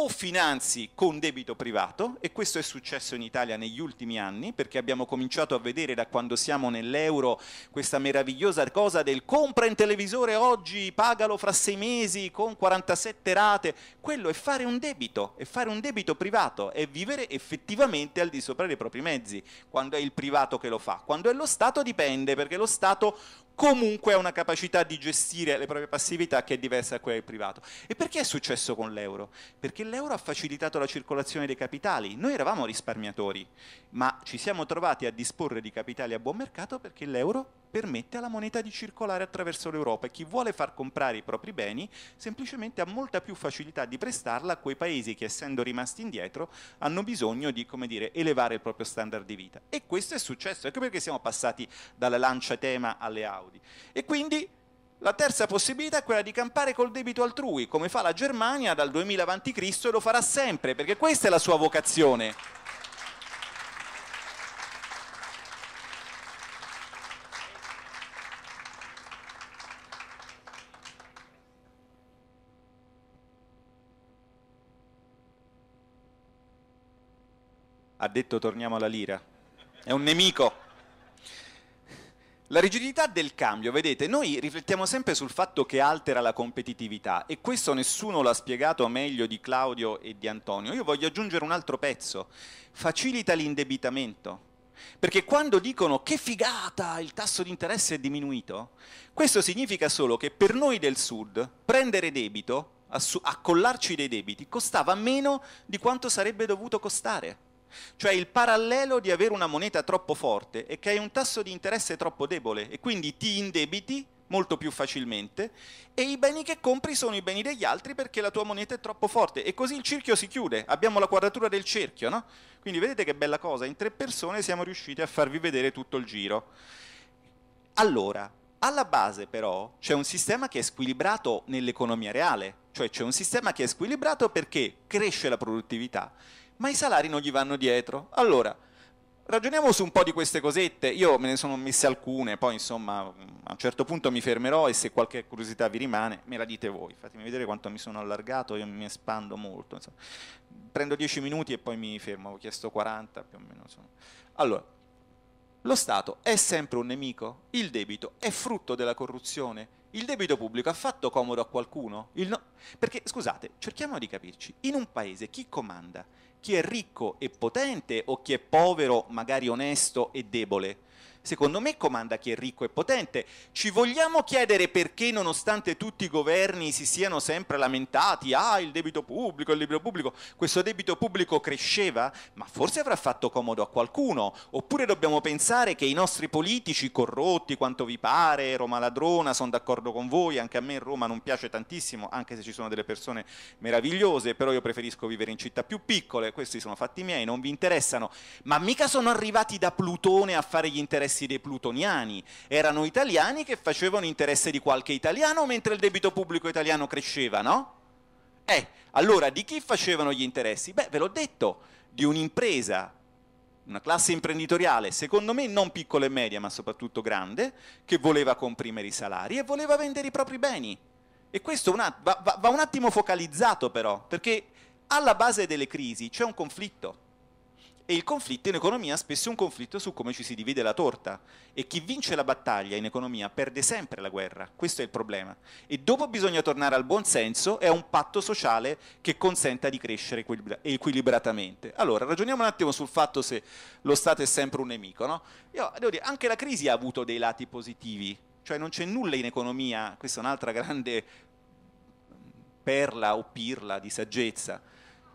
o finanzi con debito privato, e questo è successo in Italia negli ultimi anni, perché abbiamo cominciato a vedere da quando siamo nell'euro questa meravigliosa cosa del compra in televisore oggi, pagalo fra sei mesi con 47 rate, quello è fare un debito, è fare un debito privato, è vivere effettivamente al di sopra dei propri mezzi, quando è il privato che lo fa, quando è lo Stato dipende, perché lo Stato comunque ha una capacità di gestire le proprie passività che è diversa da quella del privato. E perché è successo con l'euro? Perché l'euro ha facilitato la circolazione dei capitali. Noi eravamo risparmiatori, ma ci siamo trovati a disporre di capitali a buon mercato perché l'euro permette alla moneta di circolare attraverso l'Europa e chi vuole far comprare i propri beni semplicemente ha molta più facilità di prestarla a quei paesi che essendo rimasti indietro hanno bisogno di dire, elevare il proprio standard di vita. E questo è successo, ecco perché siamo passati dalla lancia tema alle Audi. E quindi la terza possibilità è quella di campare col debito altrui, come fa la Germania dal 2000 a.C. e lo farà sempre, perché questa è la sua vocazione. ha detto torniamo alla lira, è un nemico. La rigidità del cambio, vedete, noi riflettiamo sempre sul fatto che altera la competitività e questo nessuno l'ha spiegato meglio di Claudio e di Antonio. Io voglio aggiungere un altro pezzo, facilita l'indebitamento. Perché quando dicono che figata il tasso di interesse è diminuito, questo significa solo che per noi del sud prendere debito, accollarci dei debiti, costava meno di quanto sarebbe dovuto costare. Cioè il parallelo di avere una moneta troppo forte è che hai un tasso di interesse troppo debole e quindi ti indebiti molto più facilmente e i beni che compri sono i beni degli altri perché la tua moneta è troppo forte e così il cerchio si chiude, abbiamo la quadratura del cerchio, no? Quindi vedete che bella cosa, in tre persone siamo riusciti a farvi vedere tutto il giro. Allora, alla base però c'è un sistema che è squilibrato nell'economia reale, cioè c'è un sistema che è squilibrato perché cresce la produttività ma i salari non gli vanno dietro. Allora, ragioniamo su un po' di queste cosette, io me ne sono messe alcune, poi insomma a un certo punto mi fermerò e se qualche curiosità vi rimane me la dite voi, fatemi vedere quanto mi sono allargato, io mi espando molto, insomma. prendo 10 minuti e poi mi fermo, ho chiesto 40 più o meno. Insomma. Allora, lo Stato è sempre un nemico, il debito è frutto della corruzione, il debito pubblico ha fatto comodo a qualcuno? No... Perché, scusate, cerchiamo di capirci, in un paese chi comanda? Chi è ricco e potente o chi è povero, magari onesto e debole? Secondo me comanda chi è ricco e potente. Ci vogliamo chiedere perché nonostante tutti i governi si siano sempre lamentati, ah il debito pubblico, il debito pubblico, questo debito pubblico cresceva? Ma forse avrà fatto comodo a qualcuno. Oppure dobbiamo pensare che i nostri politici corrotti quanto vi pare, Roma ladrona, sono d'accordo con voi, anche a me Roma non piace tantissimo, anche se ci sono delle persone meravigliose, però io preferisco vivere in città più piccole, questi sono fatti miei, non vi interessano, ma mica sono arrivati da Plutone a fare gli interessi interessi dei plutoniani, erano italiani che facevano interesse di qualche italiano mentre il debito pubblico italiano cresceva, no? Eh, allora di chi facevano gli interessi? Beh, ve l'ho detto, di un'impresa, una classe imprenditoriale, secondo me non piccola e media, ma soprattutto grande, che voleva comprimere i salari e voleva vendere i propri beni. E questo un va, va, va un attimo focalizzato però, perché alla base delle crisi c'è un conflitto. E il conflitto in economia spesso è un conflitto su come ci si divide la torta. E chi vince la battaglia in economia perde sempre la guerra. Questo è il problema. E dopo bisogna tornare al buon senso e a un patto sociale che consenta di crescere equilibratamente. Allora, ragioniamo un attimo sul fatto se lo Stato è sempre un nemico. No? Io, devo dire, anche la crisi ha avuto dei lati positivi. Cioè non c'è nulla in economia, questa è un'altra grande perla o pirla di saggezza.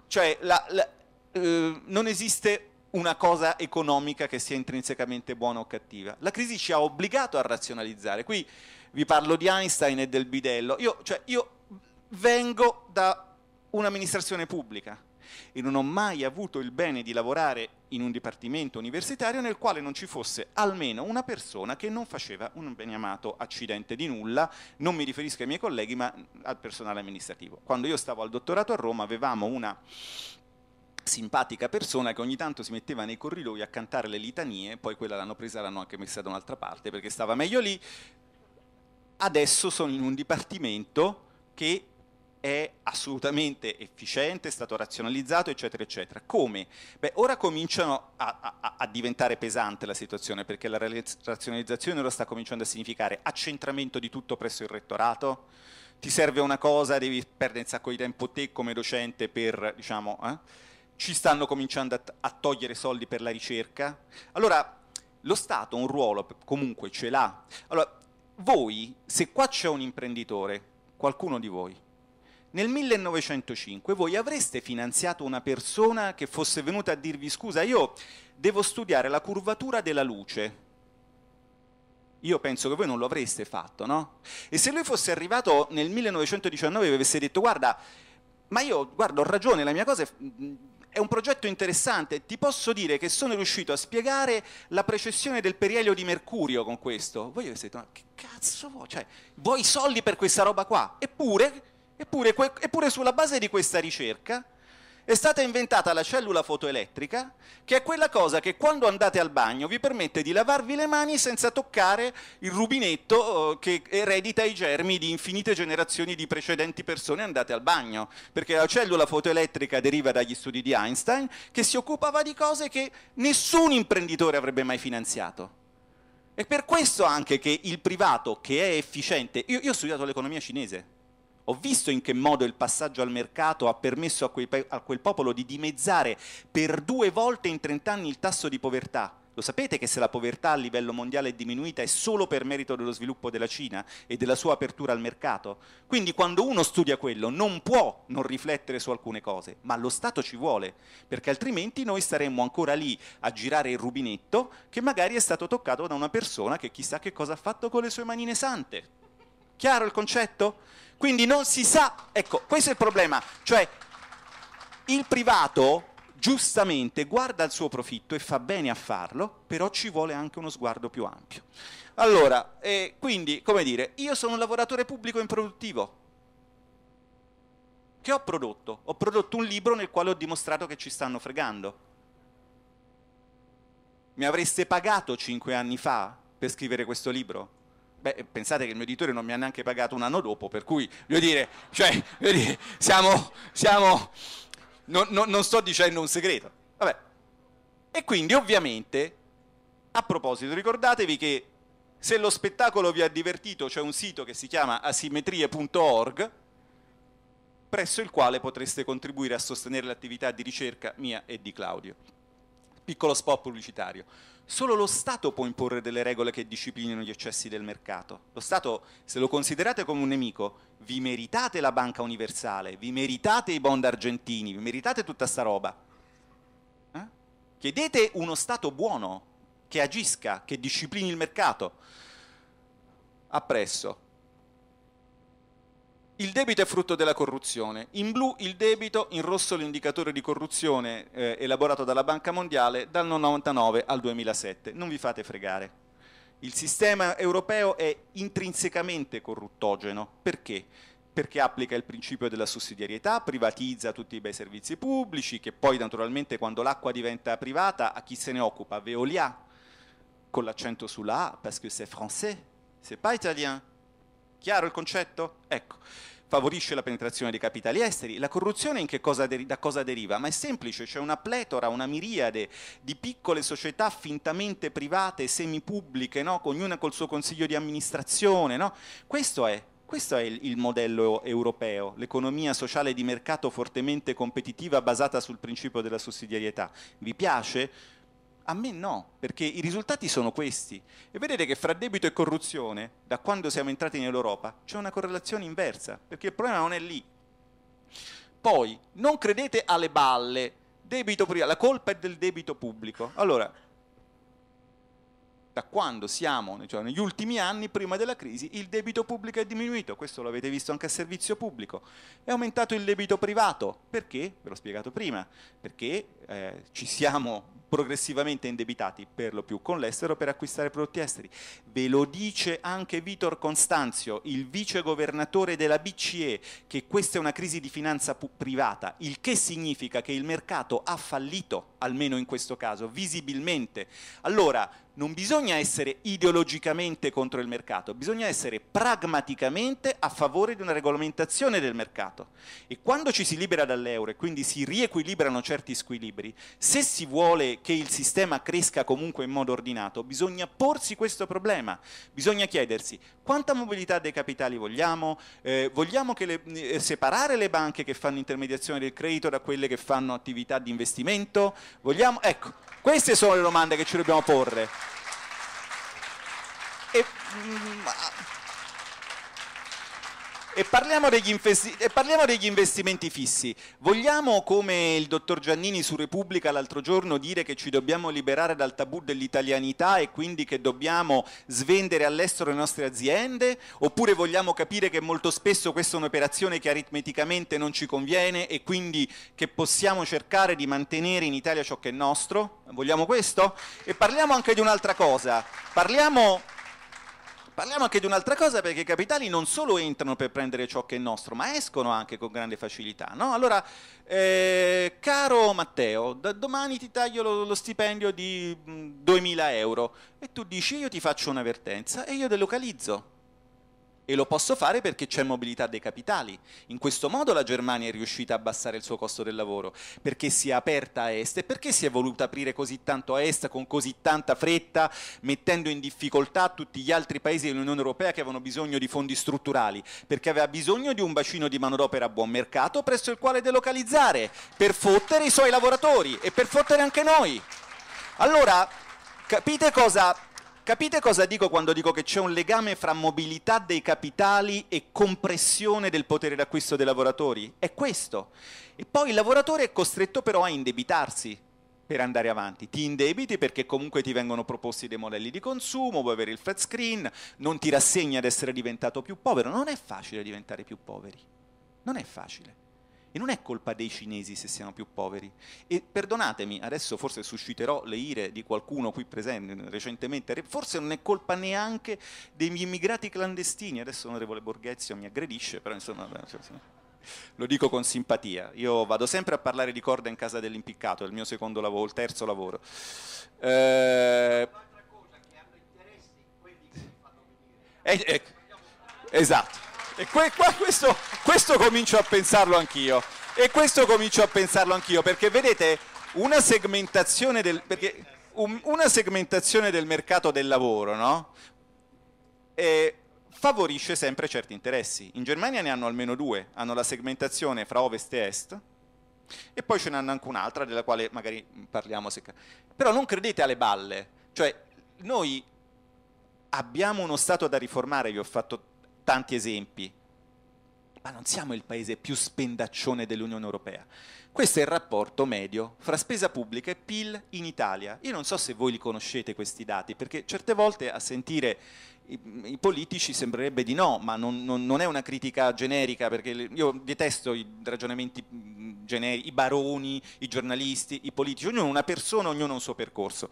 Cioè la, la, eh, non esiste una cosa economica che sia intrinsecamente buona o cattiva. La crisi ci ha obbligato a razionalizzare. Qui vi parlo di Einstein e del bidello. Io, cioè, io vengo da un'amministrazione pubblica e non ho mai avuto il bene di lavorare in un dipartimento universitario nel quale non ci fosse almeno una persona che non faceva un beniamato accidente di nulla, non mi riferisco ai miei colleghi ma al personale amministrativo. Quando io stavo al dottorato a Roma avevamo una simpatica persona che ogni tanto si metteva nei corridoi a cantare le litanie, poi quella l'hanno presa e l'hanno anche messa da un'altra parte perché stava meglio lì. Adesso sono in un dipartimento che è assolutamente efficiente, è stato razionalizzato, eccetera, eccetera. Come? Beh, ora cominciano a, a, a diventare pesante la situazione, perché la razionalizzazione ora sta cominciando a significare accentramento di tutto presso il rettorato, ti serve una cosa, devi perdere un sacco di tempo te come docente per, diciamo... Eh? ci stanno cominciando a, t- a togliere soldi per la ricerca. Allora, lo Stato un ruolo comunque ce l'ha. Allora, voi, se qua c'è un imprenditore, qualcuno di voi, nel 1905 voi avreste finanziato una persona che fosse venuta a dirvi scusa, io devo studiare la curvatura della luce. Io penso che voi non lo avreste fatto, no? E se lui fosse arrivato nel 1919 e vi avesse detto guarda, ma io, guarda, ho ragione, la mia cosa è è un progetto interessante, ti posso dire che sono riuscito a spiegare la precessione del perielio di Mercurio con questo. Voi avete detto, ma che cazzo vuoi? Cioè, vuoi soldi per questa roba qua? Eppure, eppure, eppure sulla base di questa ricerca è stata inventata la cellula fotoelettrica, che è quella cosa che quando andate al bagno vi permette di lavarvi le mani senza toccare il rubinetto eh, che eredita i germi di infinite generazioni di precedenti persone andate al bagno, perché la cellula fotoelettrica deriva dagli studi di Einstein, che si occupava di cose che nessun imprenditore avrebbe mai finanziato. E per questo anche che il privato, che è efficiente, io, io ho studiato l'economia cinese, ho visto in che modo il passaggio al mercato ha permesso a, quei, a quel popolo di dimezzare per due volte in 30 anni il tasso di povertà. Lo sapete che se la povertà a livello mondiale è diminuita è solo per merito dello sviluppo della Cina e della sua apertura al mercato? Quindi quando uno studia quello non può non riflettere su alcune cose, ma lo Stato ci vuole, perché altrimenti noi staremmo ancora lì a girare il rubinetto che magari è stato toccato da una persona che chissà che cosa ha fatto con le sue manine sante. Chiaro il concetto? Quindi non si sa, ecco, questo è il problema, cioè il privato giustamente guarda il suo profitto e fa bene a farlo, però ci vuole anche uno sguardo più ampio. Allora, eh, quindi, come dire, io sono un lavoratore pubblico improduttivo. Che ho prodotto? Ho prodotto un libro nel quale ho dimostrato che ci stanno fregando. Mi avreste pagato cinque anni fa per scrivere questo libro? Beh, pensate che il mio editore non mi ha neanche pagato un anno dopo, per cui, voglio dire, cioè, voglio dire siamo, siamo non, non, non sto dicendo un segreto. Vabbè. E quindi, ovviamente, a proposito, ricordatevi che se lo spettacolo vi ha divertito c'è un sito che si chiama asimmetrie.org presso il quale potreste contribuire a sostenere l'attività di ricerca mia e di Claudio. Piccolo spot pubblicitario. Solo lo Stato può imporre delle regole che disciplinino gli eccessi del mercato. Lo Stato, se lo considerate come un nemico, vi meritate la banca universale, vi meritate i bond argentini, vi meritate tutta sta roba. Eh? Chiedete uno Stato buono, che agisca, che disciplini il mercato. Appresso. Il debito è frutto della corruzione. In blu il debito, in rosso l'indicatore di corruzione eh, elaborato dalla Banca Mondiale dal 99 al 2007. Non vi fate fregare. Il sistema europeo è intrinsecamente corruttogeno. Perché? Perché applica il principio della sussidiarietà, privatizza tutti i bei servizi pubblici, che poi naturalmente quando l'acqua diventa privata a chi se ne occupa? Veolia, con l'accento sulla A, parce que c'est français, c'est pas italien. Chiaro il concetto? Ecco favorisce la penetrazione dei capitali esteri. La corruzione in che cosa deri- da cosa deriva? Ma è semplice, c'è una pletora, una miriade di piccole società fintamente private, semipubbliche, no? ognuna col suo consiglio di amministrazione. No? Questo è questo è il, modello europeo, l'economia sociale di mercato fortemente competitiva basata sul principio della sussidiarietà. Vi piace? A me no, perché i risultati sono questi. E vedete che fra debito e corruzione, da quando siamo entrati nell'Europa, c'è una correlazione inversa, perché il problema non è lì. Poi, non credete alle balle, debito, la colpa è del debito pubblico. Allora, da quando siamo, cioè negli ultimi anni, prima della crisi, il debito pubblico è diminuito, questo lo avete visto anche a servizio pubblico, è aumentato il debito privato, perché? Ve l'ho spiegato prima, perché eh, ci siamo progressivamente indebitati, per lo più con l'estero, per acquistare prodotti esteri. Ve lo dice anche Vitor Constanzio, il vice governatore della BCE, che questa è una crisi di finanza privata, il che significa che il mercato ha fallito, almeno in questo caso, visibilmente. Allora, non bisogna essere ideologicamente contro il mercato, bisogna essere pragmaticamente a favore di una regolamentazione del mercato. E quando ci si libera dall'euro e quindi si riequilibrano certi squilibri, se si vuole che il sistema cresca comunque in modo ordinato, bisogna porsi questo problema. Bisogna chiedersi quanta mobilità dei capitali vogliamo, eh, vogliamo le, eh, separare le banche che fanno intermediazione del credito da quelle che fanno attività di investimento, vogliamo, ecco, queste sono le domande che ci dobbiamo porre. E, mm, e parliamo, e parliamo, degli investimenti fissi. Vogliamo, come il dottor Giannini su Repubblica l'altro giorno, dire che ci dobbiamo liberare dal tabù dell'italianità e quindi che dobbiamo svendere all'estero le nostre aziende? Oppure vogliamo capire che molto spesso questa è un'operazione che aritmeticamente non ci conviene e quindi che possiamo cercare di mantenere in Italia ciò che è nostro? Vogliamo questo? E parliamo anche di un'altra cosa. Parliamo Parliamo anche di un'altra cosa perché i capitali non solo entrano per prendere ciò che è nostro, ma escono anche con grande facilità. No? Allora, eh, caro Matteo, da domani ti taglio lo, lo stipendio di 2.000 mm, euro e tu dici io ti faccio un'avvertenza e io delocalizzo. E lo posso fare perché c'è mobilità dei capitali. In questo modo la Germania è riuscita a abbassare il suo costo del lavoro, perché si è aperta a est e perché si è voluta aprire così tanto a est con così tanta fretta, mettendo in difficoltà tutti gli altri paesi dell'Unione Europea che avevano bisogno di fondi strutturali, perché aveva bisogno di un bacino di manodopera a buon mercato presso il quale delocalizzare, per fottere i suoi lavoratori e per fottere anche noi. Allora, capite cosa Capite cosa dico quando dico che c'è un legame fra mobilità dei capitali e compressione del potere d'acquisto dei lavoratori? È questo. E poi il lavoratore è costretto però a indebitarsi per andare avanti. Ti indebiti perché comunque ti vengono proposti dei modelli di consumo, vuoi avere il flat screen, non ti rassegni ad essere diventato più povero. Non è facile diventare più poveri. Non è facile. E non è colpa dei cinesi se siamo più poveri. E perdonatemi, adesso forse susciterò le ire di qualcuno qui presente recentemente, forse non è colpa neanche degli immigrati clandestini, adesso l'onorevole Borghezio mi aggredisce, però cioè, insomma... Lo dico con simpatia, io vado sempre a parlare di corda in casa dell'impiccato, è il mio secondo lavoro, il terzo lavoro. Eh, Eh, eh, esatto. E que, qua, questo, questo comincio a pensarlo anch'io. E questo comincio a pensarlo anch'io, perché vedete, una segmentazione del, perché, un, una segmentazione del mercato del lavoro, no? E, eh, favorisce sempre certi interessi. In Germania ne hanno almeno due, hanno la segmentazione fra ovest e est e poi ce n'hanno anche un'altra della quale magari parliamo se... Però non credete alle balle, cioè noi abbiamo uno Stato da riformare, vi ho fatto tanti esempi, ma non siamo il paese più spendaccione dell'Unione Europea. Questo è il rapporto medio fra spesa pubblica e PIL in Italia. Io non so se voi li conoscete questi dati, perché certe volte a sentire i, i politici sembrerebbe di no, ma non, non, non, è una critica generica, perché io detesto i ragionamenti mm, generici, i baroni, i giornalisti, i politici, ognuno una persona, ognuno un suo percorso.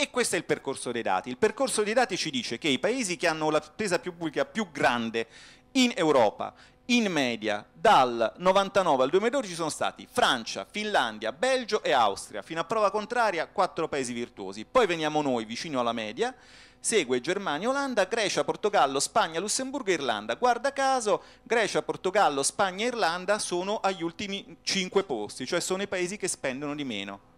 E questo è il percorso dei dati. Il percorso dei dati ci dice che i paesi che hanno la spesa pubblica più grande in Europa, in media, dal 99 al 2012 sono stati Francia, Finlandia, Belgio e Austria. Fino a prova contraria, quattro paesi virtuosi. Poi veniamo noi, vicino alla media, segue Germania, Olanda, Grecia, Portogallo, Spagna, Lussemburgo e Irlanda. Guarda caso, Grecia, Portogallo, Spagna e Irlanda sono agli ultimi cinque posti, cioè sono i paesi che spendono di meno.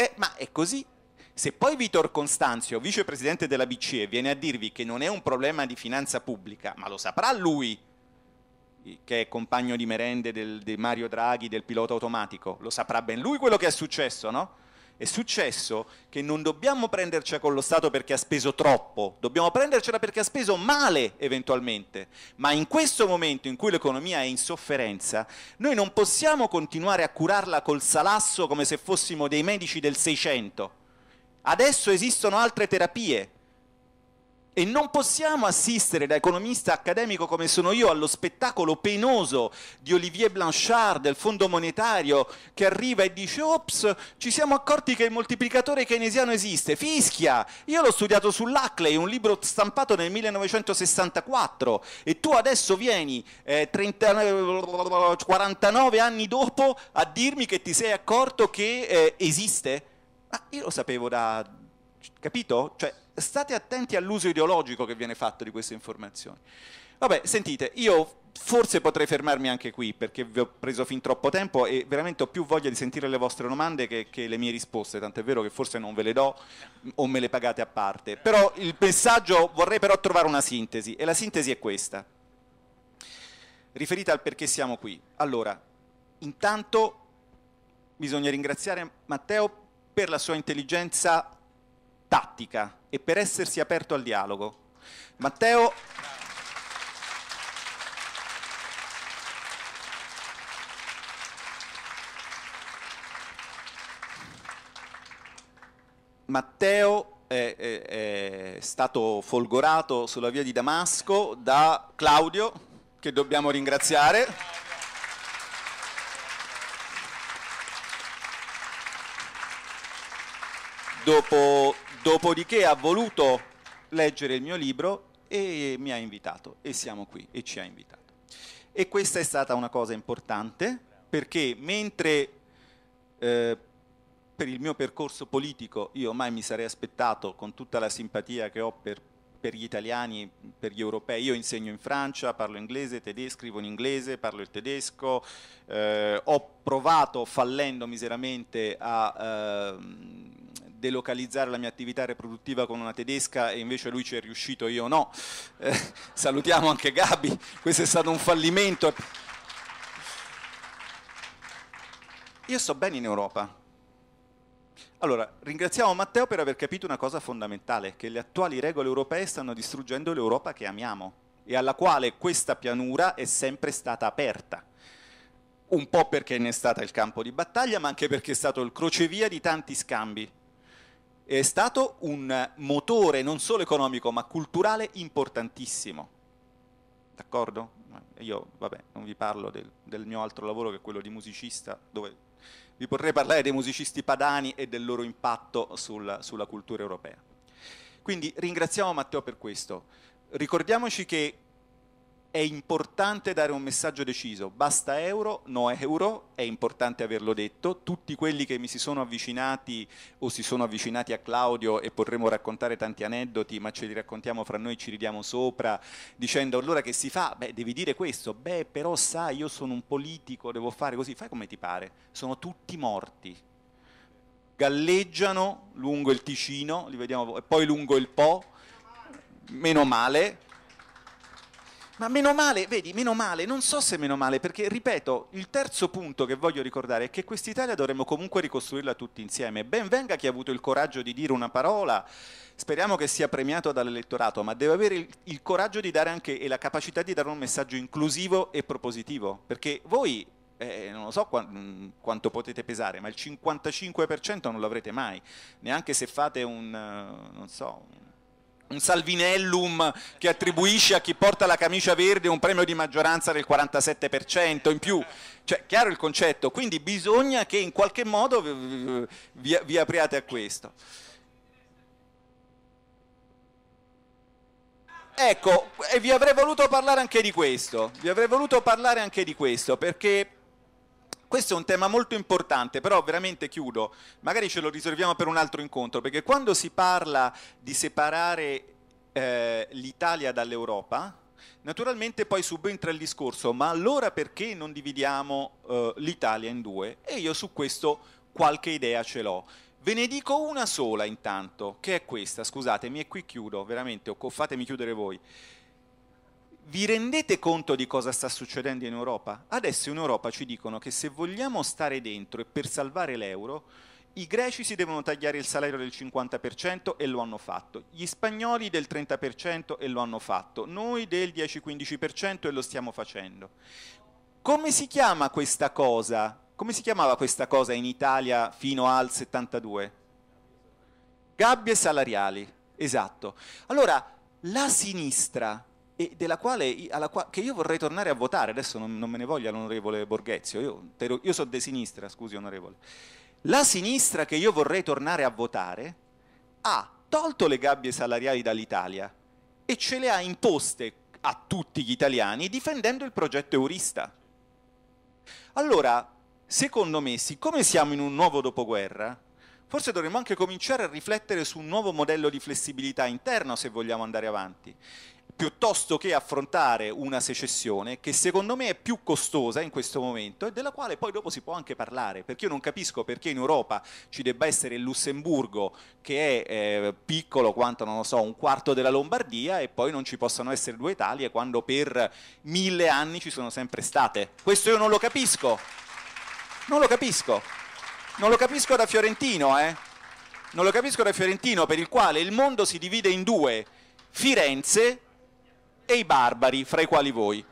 Eh, ma è così. Se poi Vitor Constanzio, vicepresidente della BCE, viene a dirvi che non è un problema di finanza pubblica, ma lo saprà lui, che è compagno di merende del, di Mario Draghi, del pilota automatico, lo saprà ben lui quello che è successo, no? È successo che non dobbiamo prendercela con lo Stato perché ha speso troppo, dobbiamo prendercela perché ha speso male eventualmente, ma in questo momento in cui l'economia è in sofferenza, noi non possiamo continuare a curarla col salasso come se fossimo dei medici del Seicento. Adesso esistono altre terapie, e non possiamo assistere da economista accademico come sono io allo spettacolo penoso di Olivier Blanchard del Fondo Monetario che arriva e dice ops, ci siamo accorti che il moltiplicatore keynesiano esiste, fischia! Io l'ho studiato sull'Ackley, un libro stampato nel 1964 e tu adesso vieni eh, 30, 49 anni dopo a dirmi che ti sei accorto che eh, esiste? Ma io lo sapevo da... capito? Cioè, state attenti all'uso ideologico che viene fatto di queste informazioni. Vabbè, sentite, io forse potrei fermarmi anche qui perché vi ho preso fin troppo tempo e veramente ho più voglia di sentire le vostre domande che, che le mie risposte, tant'è vero che forse non ve le do o me le pagate a parte. Però il messaggio, vorrei però trovare una sintesi e la sintesi è questa, riferita al perché siamo qui. Allora, intanto bisogna ringraziare Matteo per la sua intelligenza tattica e per essersi aperto al dialogo. Matteo... Matteo è, è, è, stato folgorato sulla via di Damasco da Claudio, che dobbiamo ringraziare. Dopo Dopodiché ha voluto leggere il mio libro e mi ha invitato e siamo qui e ci ha invitato. E questa è stata una cosa importante perché mentre eh, per il mio percorso politico io mai mi sarei aspettato con tutta la simpatia che ho per, per gli italiani, per gli europei, io insegno in Francia, parlo inglese, tedesco, scrivo in inglese, parlo il tedesco, eh, ho provato fallendo miseramente a... Eh, delocalizzare la mia attività riproduttiva con una tedesca e invece lui ci è riuscito, io no. Eh, (laughs) salutiamo anche Gabi, questo è stato un fallimento. Io sto bene in Europa. Allora, ringraziamo Matteo per aver capito una cosa fondamentale, che le attuali regole europee stanno distruggendo l'Europa che amiamo e alla quale questa pianura è sempre stata aperta un po' perché ne è stata il campo di battaglia, ma anche perché è stato il crocevia di tanti scambi è stato un motore non solo economico ma culturale importantissimo. D'accordo? Io, vabbè, non vi parlo del, del mio altro lavoro che è quello di musicista, dove vi potrei parlare dei musicisti padani e del loro impatto sul, sulla cultura europea. Quindi ringraziamo Matteo per questo. Ricordiamoci che è importante dare un messaggio deciso, basta euro, no euro, è importante averlo detto, tutti quelli che mi si sono avvicinati o si sono avvicinati a Claudio e potremmo raccontare tanti aneddoti, ma ce li raccontiamo fra noi, ci ridiamo sopra, dicendo allora che si fa? Beh, devi dire questo, beh però sai, io sono un politico, devo fare così, fai come ti pare, sono tutti morti, galleggiano lungo il Ticino, li vediamo, e poi lungo il Po, meno male ma meno male, vedi, meno male, non so se meno male, perché ripeto, il terzo punto che voglio ricordare è che quest'Italia dovremmo comunque ricostruirla tutti insieme. Ben venga chi ha avuto il coraggio di dire una parola, speriamo che sia premiato dall'elettorato, ma deve avere il, il coraggio di dare anche e la capacità di dare un messaggio inclusivo e propositivo, perché voi eh, non so qua, mm, quanto potete pesare, ma il 55% non l'avrete mai, neanche se fate un, uh, non so, un un salvinellum che attribuisce a chi porta la camicia verde un premio di maggioranza del 47% in più. Cioè, chiaro il concetto, quindi bisogna che in qualche modo vi, vi apriate a questo. Ecco, e vi avrei voluto parlare anche di questo, vi avrei voluto parlare anche di questo, perché questo è un tema molto importante, però veramente chiudo, magari ce lo riserviamo per un altro incontro, perché quando si parla di separare eh, l'Italia dall'Europa, Naturalmente poi subentra il discorso, ma allora perché non dividiamo eh, l'Italia in due? E io su questo qualche idea ce l'ho. Ve ne dico una sola intanto, che è questa, scusatemi e qui chiudo, veramente, fatemi chiudere voi vi rendete conto di cosa sta succedendo in Europa? Adesso in Europa ci dicono che se vogliamo stare dentro e per salvare l'euro, i greci si devono tagliare il salario del 50% e lo hanno fatto, gli spagnoli del 30% e lo hanno fatto, noi del 10-15% e lo stiamo facendo. Come si chiama questa cosa? Come si chiamava questa cosa in Italia fino al 72? Gabbie salariali, esatto. Allora, la sinistra e della quale, qua, che io vorrei tornare a votare, adesso non, non me ne voglia l'onorevole Borghezio, io, io sono di sinistra, scusi onorevole, la sinistra che io vorrei tornare a votare ha tolto le gabbie salariali dall'Italia e ce le ha imposte a tutti gli italiani difendendo il progetto Eurista. Allora, secondo me, siccome siamo in un nuovo dopoguerra, forse dovremmo anche cominciare a riflettere su un nuovo modello di flessibilità interna se vogliamo andare avanti piuttosto che affrontare una secessione che secondo me è più costosa in questo momento e della quale poi dopo si può anche parlare, perché io non capisco perché in Europa ci debba essere il Lussemburgo che è eh, piccolo quanto, non lo so, un quarto della Lombardia e poi non ci possano essere due Italie quando per mille anni ci sono sempre state. Questo io non lo capisco, non lo capisco, non lo capisco da fiorentino, eh. Non lo capisco da fiorentino per il quale il mondo si divide in due, Firenze e i barbari, fra i quali voi.